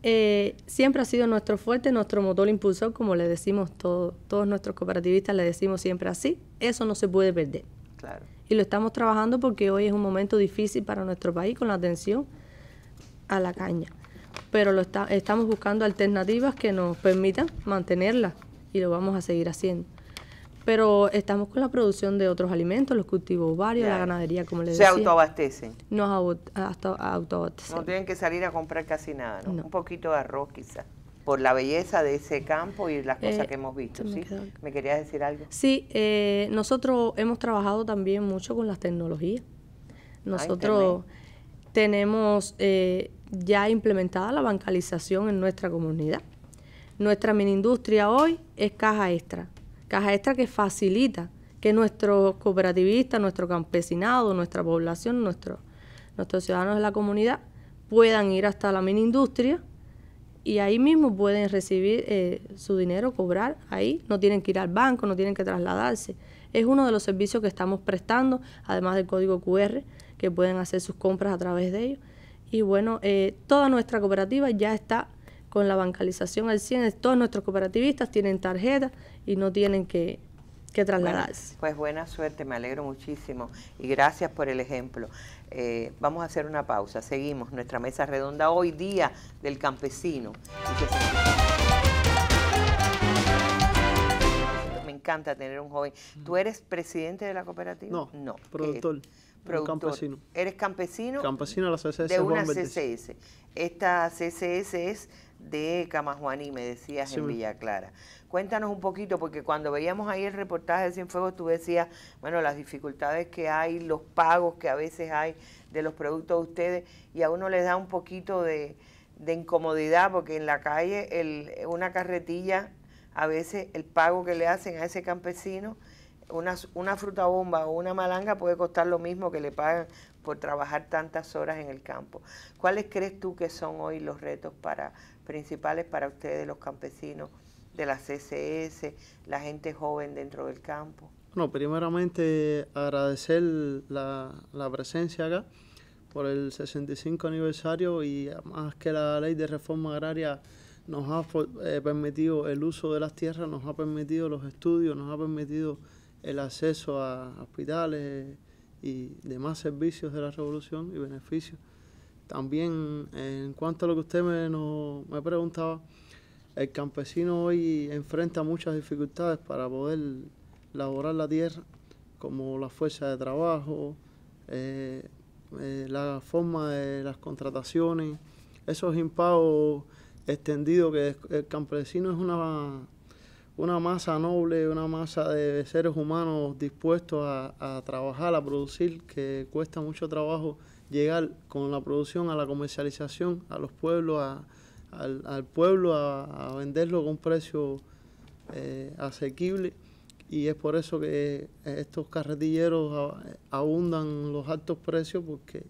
eh, siempre ha sido nuestro fuerte, nuestro motor impulsor, como le decimos todos, todos nuestros cooperativistas, le decimos siempre así, eso no se puede perder. Claro. Y lo estamos trabajando porque hoy es un momento difícil para nuestro país con la atención a la caña. Pero lo está, estamos buscando alternativas que nos permitan mantenerla y lo vamos a seguir haciendo. Pero estamos con la producción de otros alimentos, los cultivos varios, la ganadería, como les decía. ¿Se autoabastecen? Nos autoabastecen. No tienen que salir a comprar casi nada, ¿no? Un poquito de arroz quizás por la belleza de ese campo y las cosas eh, que hemos visto, ¿sí? Me, querías decir algo? Sí, eh, nosotros hemos trabajado también mucho con las tecnologías. Ah, nosotros tenemos eh, ya implementada la bancalización en nuestra comunidad. Nuestra mini industria hoy es caja extra. Caja extra que facilita que nuestros cooperativistas, nuestro campesinado, nuestra población, nuestro, nuestros ciudadanos de la comunidad puedan ir hasta la mini industria y ahí mismo pueden recibir eh, su dinero, cobrar ahí, no tienen que ir al banco, no tienen que trasladarse. Es uno de los servicios que estamos prestando, además del código QR, que pueden hacer sus compras a través de ellos. Y bueno, eh, toda nuestra cooperativa ya está con la bancalización al 100, todos nuestros cooperativistas tienen tarjeta y no tienen que, que trasladarse. pues buena suerte, me alegro muchísimo y gracias por el ejemplo. Eh, vamos a hacer una pausa, seguimos nuestra mesa redonda hoy día del campesino. Me encanta tener un joven. ¿Tú eres presidente de la cooperativa? No, no eh, productor. Eres campesino. Campesino de la De una Esta CSS es de Camajuaní, me decías, en Villa Clara. Cuéntanos un poquito, porque cuando veíamos ahí el reportaje de Cienfuegos, tú decías, bueno, las dificultades que hay, los pagos que a veces hay de los productos de ustedes, y a uno les da un poquito de, de incomodidad, porque en la calle el, una carretilla, a veces el pago que le hacen a ese campesino, una, una fruta bomba o una malanga puede costar lo mismo que le pagan por trabajar tantas horas en el campo. ¿Cuáles crees tú que son hoy los retos para, principales para ustedes, los campesinos de la CSS, la gente joven dentro del campo? Bueno, primeramente agradecer la, presencia acá por el 65 aniversario y eh, más que la ley de reforma agraria nos ha eh, permitido el uso de las tierras, nos ha permitido los estudios, nos ha permitido el acceso a hospitales, y demás servicios de la revolución y beneficios. También en cuanto a lo que usted me, preguntaba, el campesino hoy enfrenta muchas dificultades para poder laborar la tierra, como la fuerza de trabajo, eh, eh, la forma de las contrataciones, esos impagos extendidos que el campesino es una una masa noble, una masa de seres humanos dispuestos a, trabajar, a producir, que cuesta mucho trabajo llegar con la producción a la comercialización, a los pueblos, al, pueblo, a, venderlo con un precio eh, asequible. Y es por eso que estos carretilleros eh, abundan los altos precios, porque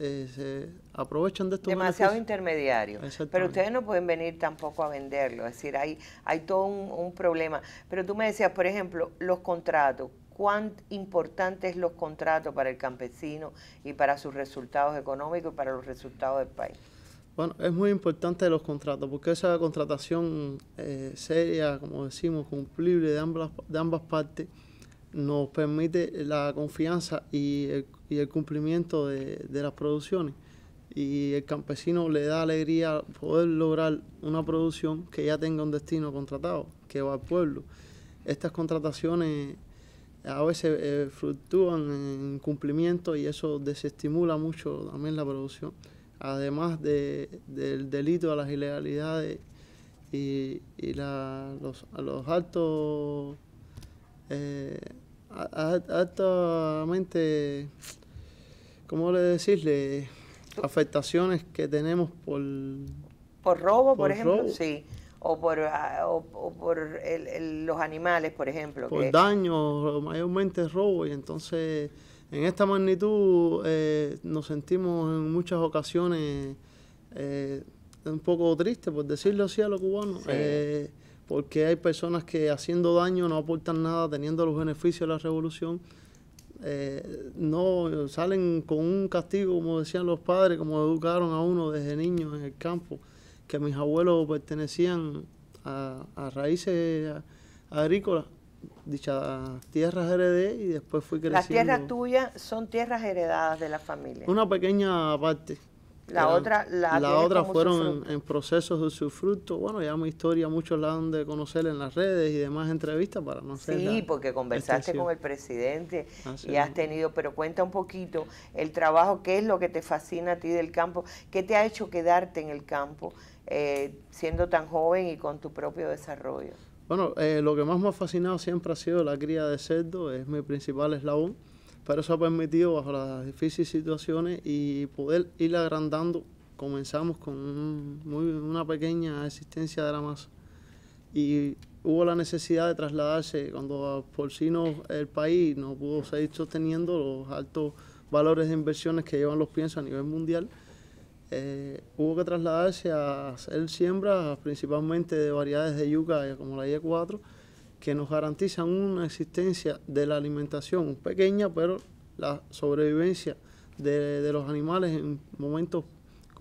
eh, se aprovechan de estos Demasiado intermediario, Pero ustedes no pueden venir tampoco a venderlo. Es decir, hay, hay todo un, problema. Pero tú me decías, por ejemplo, los contratos cuán importantes los contratos para el campesino y para sus resultados económicos y para los resultados del país. Bueno, es muy importante los contratos, porque esa contratación eh, seria, como decimos, cumplible de ambas, de ambas partes, nos permite la confianza y el, cumplimiento de, las producciones. Y el campesino le da alegría poder lograr una producción que ya tenga un destino contratado, que va al pueblo. Estas contrataciones a veces eh, fluctúan en cumplimiento y eso desestimula mucho también la producción, además del delito a las ilegalidades y, a los, altos... Eh, altamente, ¿cómo le decirle? Afectaciones que tenemos por... Por robo, por, ejemplo, sí. O por, ah, por los animales, por ejemplo. Por daños, daño, mayormente robo. Y entonces, en esta magnitud, eh, nos sentimos en muchas ocasiones eh, un poco tristes, por decirlo así a los cubanos. Eh, porque hay personas que haciendo daño no aportan nada, teniendo los beneficios de la revolución, eh, no salen con un castigo, como decían los padres, como educaron a uno desde niño en el campo, que mis abuelos pertenecían a, a raíces agrícolas, dichas tierras heredé y después fui creciendo. Las tierras tuyas son tierras heredadas de la familia. Una pequeña parte, la otra, la, la otra fueron en, procesos de usufructo. Bueno, ya mi historia muchos la han de conocer en las redes y demás entrevistas para no ser. Sí, porque conversaste con el presidente y has tenido, pero cuenta un poquito el trabajo, qué es lo que te fascina a ti del campo, qué te ha hecho quedarte en el campo eh, siendo tan joven y con tu propio desarrollo. Bueno, eh, lo que más me ha fascinado siempre ha sido la cría de cerdo, es mi principal eslabón pero eso ha permitido bajo las difíciles situaciones y poder ir agrandando. Comenzamos con una pequeña existencia de la masa y hubo la necesidad de trasladarse cuando por sí no, el país no pudo seguir sosteniendo los altos valores de inversiones que llevan los piensos a nivel mundial. Eh, hubo que trasladarse a hacer siembra, principalmente de variedades de yuca como la Y4 que nos garantizan una existencia de la alimentación pequeña, pero la sobrevivencia de, los animales en momentos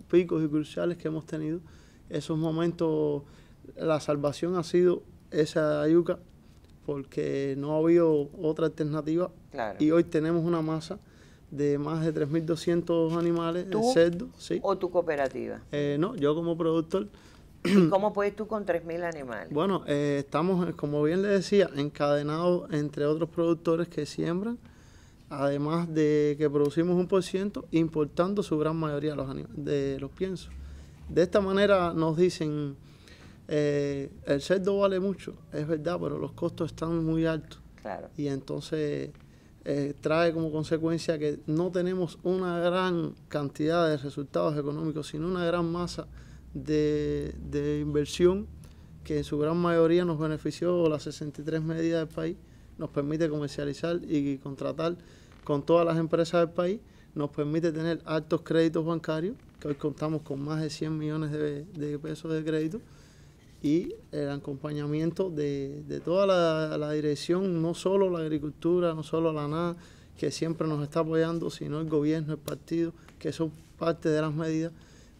picos y cruciales que hemos tenido. Esos momentos, la salvación ha sido esa yuca porque no ha habido otra alternativa. Claro. Y hoy tenemos una masa de más de 3.200 animales, de cerdo. Sí. ¿O tu cooperativa? Eh, no, yo como productor. cómo puedes tú con 3.000 animales? Bueno, eh, estamos, eh, como bien le decía, encadenados entre otros productores que siembran, además de que producimos un por ciento, importando su gran mayoría de los, de piensos. De esta manera nos dicen, eh, el cerdo vale mucho, es verdad, pero los costos están muy altos. Claro. Y entonces trae como consecuencia que no tenemos una gran cantidad de resultados económicos, sino una gran masa de, inversión que en su gran mayoría nos benefició las 63 medidas del país, nos permite comercializar y contratar con todas las empresas del país, nos permite tener altos créditos bancarios, que hoy contamos con más de 100 millones de, pesos de crédito, y el acompañamiento de, toda la, la, dirección, no solo la agricultura, no solo la nada, que siempre nos está apoyando, sino el gobierno, el partido, que son parte de las medidas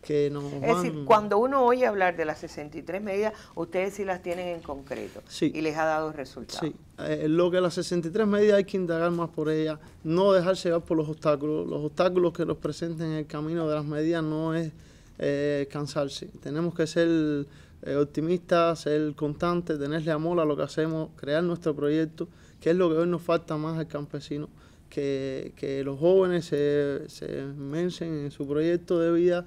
es decir, cuando uno oye hablar de las 63 medidas, ustedes sí las tienen en concreto y les ha dado resultados. Sí, eh, lo que las 63 medidas hay que indagar más por ellas, no dejarse llevar por los obstáculos. Los obstáculos que nos presenten en el camino de las medidas no es eh, cansarse. Tenemos que ser eh, optimistas, ser constantes, tenerle amor a lo que hacemos, crear nuestro proyecto, que es lo que hoy nos falta más al campesino. Que, los jóvenes se, se en su proyecto de vida,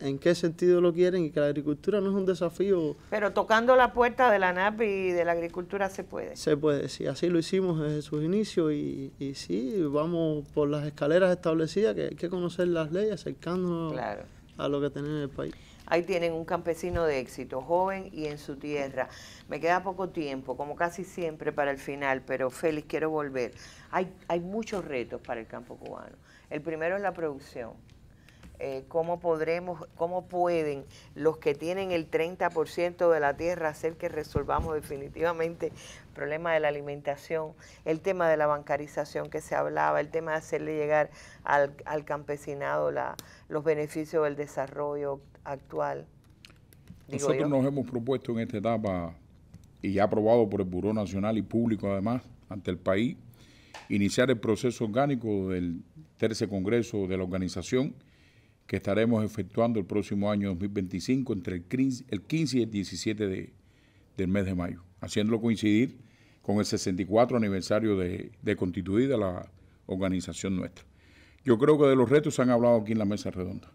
en qué sentido lo quieren y que la agricultura no es un desafío. Pero tocando la puerta de la NAP y de la agricultura se puede. Se puede, sí, así lo hicimos desde sus inicios y, y sí, vamos por las escaleras establecidas, que hay que conocer las leyes, acercándonos a lo que tenemos en el país. Ahí tienen un campesino de éxito, joven y en su tierra. Me queda poco tiempo, como casi siempre para el final, pero Félix, quiero volver. Hay, hay muchos retos para el campo cubano. El primero es la producción eh, cómo podremos, cómo pueden los que tienen el 30% de la tierra hacer que resolvamos definitivamente el problema de la alimentación, el tema de la bancarización que se hablaba, el tema de hacerle llegar al, campesinado la, los beneficios del desarrollo actual. Nosotros nos hemos propuesto en esta etapa, y ya aprobado por el Buró Nacional y Público además, ante el país, iniciar el proceso orgánico del tercer congreso de la organización que estaremos efectuando el próximo año 2025 entre el 15, y el 17 del mes de mayo, haciéndolo coincidir con el 64 aniversario de, de constituida la organización nuestra. Yo creo que de los retos se han hablado aquí en la mesa redonda.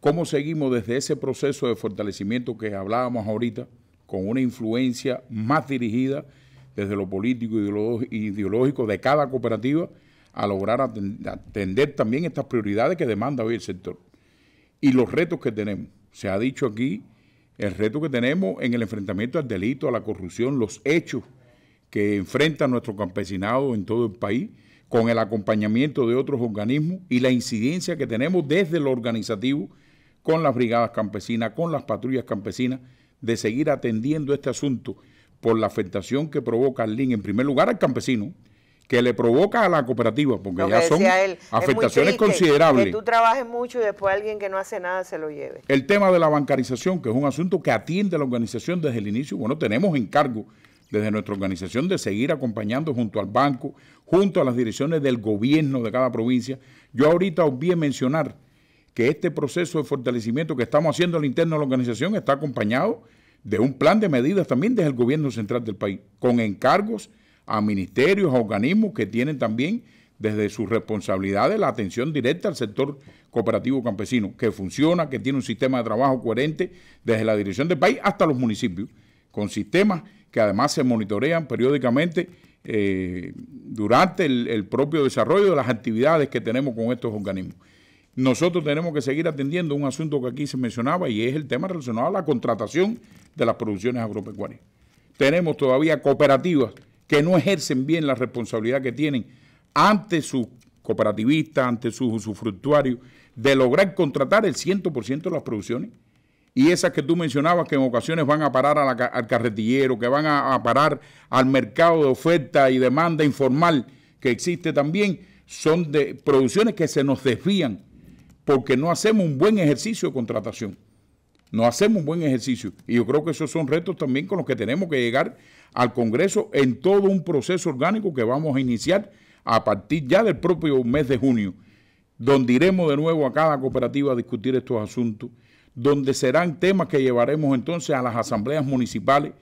¿Cómo seguimos desde ese proceso de fortalecimiento que hablábamos ahorita, con una influencia más dirigida desde lo político y ideológico de cada cooperativa? a lograr atender también estas prioridades que demanda hoy el sector y los retos que tenemos. Se ha dicho aquí el reto que tenemos en el enfrentamiento al delito, a la corrupción, los hechos que enfrenta nuestro campesinado en todo el país, con el acompañamiento de otros organismos y la incidencia que tenemos desde lo organizativo con las brigadas campesinas, con las patrullas campesinas, de seguir atendiendo este asunto por la afectación que provoca el LIN, en primer lugar al campesino, que le provoca a la cooperativa, porque ya son afectaciones considerables. Que, tú trabajes mucho y después alguien que no hace nada se lo lleve. El tema de la bancarización, que es un asunto que atiende a la organización desde el inicio, bueno, tenemos encargo desde nuestra organización de seguir acompañando junto al banco, junto a las direcciones del gobierno de cada provincia. Yo ahorita olvidé mencionar que este proceso de fortalecimiento que estamos haciendo al interno de la organización está acompañado de un plan de medidas también desde el gobierno central del país, con encargos a ministerios, a organismos que tienen también desde sus responsabilidades la atención directa al sector cooperativo campesino, que funciona, que tiene un sistema de trabajo coherente desde la dirección del país hasta los municipios, con sistemas que además se monitorean periódicamente eh, durante el propio desarrollo de las actividades que tenemos con estos organismos. Nosotros tenemos que seguir atendiendo un asunto que aquí se mencionaba y es el tema relacionado a la contratación de las producciones agropecuarias. Tenemos todavía cooperativas que no ejercen bien la responsabilidad que tienen ante sus cooperativistas, ante sus usufructuarios, de lograr contratar el 100% de las producciones. Y esas que tú mencionabas que en ocasiones van a parar al carretillero, que van a, a parar al mercado de oferta y demanda informal que existe también, son de producciones que se nos desvían porque no hacemos un buen ejercicio de contratación no hacemos un buen ejercicio. Y yo creo que esos son retos también con los que tenemos que llegar al Congreso en todo un proceso orgánico que vamos a iniciar a partir ya del propio mes de junio, donde iremos de nuevo a cada cooperativa a discutir estos asuntos, donde serán temas que llevaremos entonces a las asambleas municipales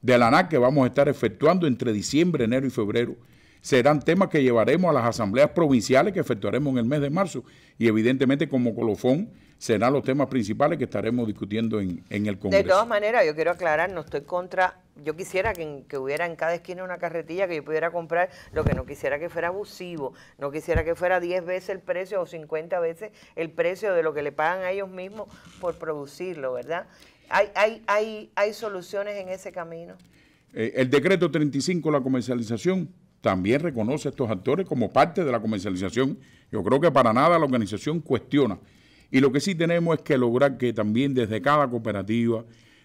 de la ANAC que vamos a estar efectuando entre diciembre, enero y febrero serán temas que llevaremos a las asambleas provinciales que efectuaremos en el mes de marzo y evidentemente como colofón serán los temas principales que estaremos discutiendo en, el Congreso. De todas maneras, yo quiero aclarar, no estoy contra, yo quisiera que, hubiera en cada esquina una carretilla que yo pudiera comprar, lo que no quisiera que fuera abusivo, no quisiera que fuera 10 veces el precio o 50 veces el precio de lo que le pagan a ellos mismos por producirlo, ¿verdad? ¿Hay, hay, hay, hay soluciones en ese camino? Eh, el decreto 35, la comercialización, también reconoce a estos actores como parte de la comercialización. Yo creo que para nada la organización cuestiona. Y lo que sí tenemos es que lograr que también desde cada cooperativa,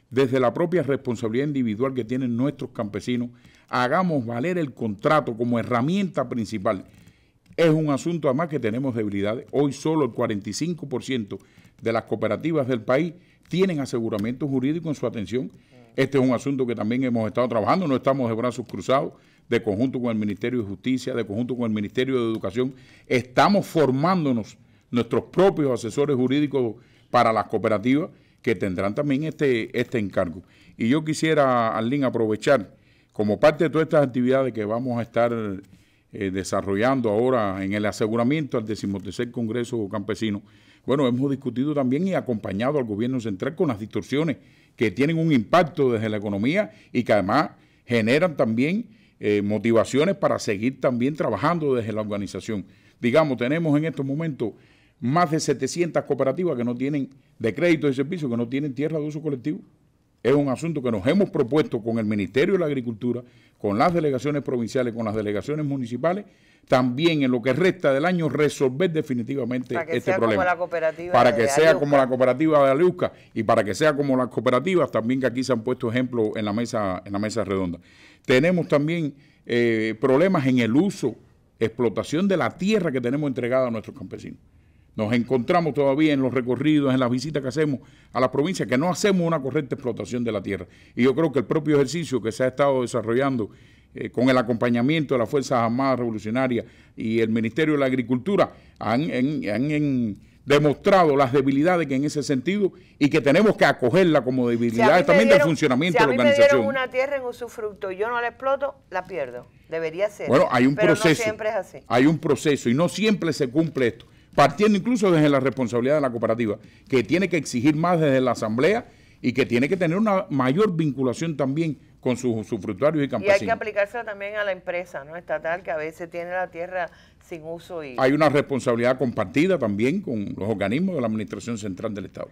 desde la propia responsabilidad individual que tienen nuestros campesinos, hagamos valer el contrato como herramienta principal. Es un asunto además que tenemos debilidades. Hoy solo el 45% de las cooperativas del país tienen aseguramiento jurídico en su atención. Este es un asunto que también hemos estado trabajando, no estamos de brazos cruzados de conjunto con el Ministerio de Justicia, de conjunto con el Ministerio de Educación, estamos formándonos nuestros propios asesores jurídicos para las cooperativas que tendrán también este, este encargo. Y yo quisiera, Arlín, aprovechar como parte de todas estas actividades que vamos a estar eh, desarrollando ahora en el aseguramiento al decimotercer Congreso Campesino, bueno, hemos discutido también y acompañado al gobierno central con las distorsiones que tienen un impacto desde la economía y que además generan también eh, motivaciones para seguir también trabajando desde la organización. Digamos, tenemos en estos momentos más de 700 cooperativas que no tienen de crédito y servicio, que no tienen tierra de uso colectivo es un asunto que nos hemos propuesto con el Ministerio de la Agricultura, con las delegaciones provinciales, con las delegaciones municipales, también en lo que resta del año resolver definitivamente este problema. la cooperativa para que sea como la cooperativa de Aliusca y para que sea como las cooperativas también que aquí se han puesto ejemplo en la mesa en la mesa redonda. Tenemos también eh, problemas en el uso, explotación de la tierra que tenemos entregada a nuestros campesinos nos encontramos todavía en los recorridos, en las visitas que hacemos a la provincia, que no hacemos una correcta explotación de la tierra. Y yo creo que el propio ejercicio que se ha estado desarrollando eh, con el acompañamiento de las Fuerzas Armadas Revolucionarias y el Ministerio de la Agricultura han, demostrado las debilidades que en ese sentido y que tenemos que acogerla como debilidades también del funcionamiento de la organización. Si una tierra en usufructo y yo no la exploto, la pierdo. Debería ser. Bueno, hay un proceso. siempre es así. Hay un proceso y no siempre se cumple esto partiendo incluso desde la responsabilidad de la cooperativa, que tiene que exigir más desde la asamblea y que tiene que tener una mayor vinculación también con sus usufructuarios y campesinos. Y hay que aplicársela también a la empresa no estatal que a veces tiene la tierra sin uso. y Hay una responsabilidad compartida también con los organismos de la Administración Central del Estado.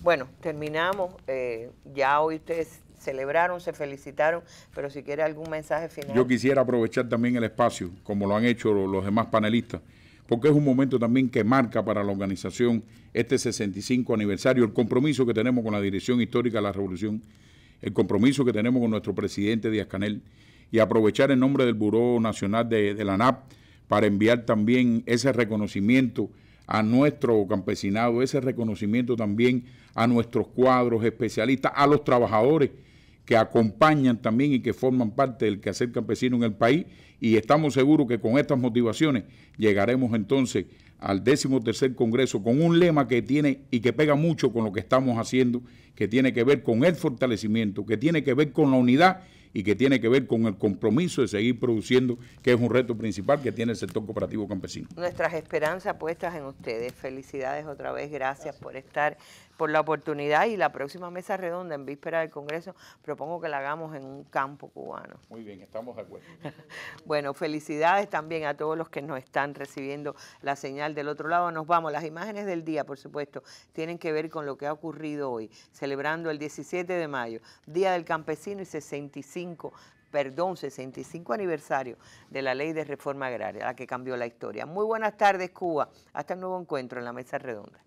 Bueno, terminamos. Eh, ya hoy ustedes celebraron, se felicitaron, pero si quiere algún mensaje final. Yo quisiera aprovechar también el espacio, como lo han hecho los demás panelistas, porque es un momento también que marca para la organización este 65 aniversario, el compromiso que tenemos con la Dirección Histórica de la Revolución, el compromiso que tenemos con nuestro presidente Díaz Canel, y aprovechar en nombre del Buró Nacional de, de la NAP para enviar también ese reconocimiento a nuestro campesinado, ese reconocimiento también a nuestros cuadros especialistas, a los trabajadores que acompañan también y que forman parte del quehacer campesino en el país y estamos seguros que con estas motivaciones llegaremos entonces al décimo tercer congreso con un lema que tiene y que pega mucho con lo que estamos haciendo, que tiene que ver con el fortalecimiento, que tiene que ver con la unidad y que tiene que ver con el compromiso de seguir produciendo, que es un reto principal que tiene el sector cooperativo campesino. Nuestras esperanzas puestas en ustedes. Felicidades otra vez, gracias. por estar por la oportunidad y la próxima mesa redonda en víspera del Congreso propongo que la hagamos en un campo cubano. Muy bien, estamos de acuerdo. bueno, felicidades también a todos los que nos están recibiendo la señal del otro lado. Nos vamos, las imágenes del día, por supuesto, tienen que ver con lo que ha ocurrido hoy, celebrando el 17 de mayo, Día del Campesino y 65 perdón, 65 aniversario de la ley de reforma agraria, la que cambió la historia. Muy buenas tardes, Cuba. Hasta el nuevo encuentro en la mesa redonda.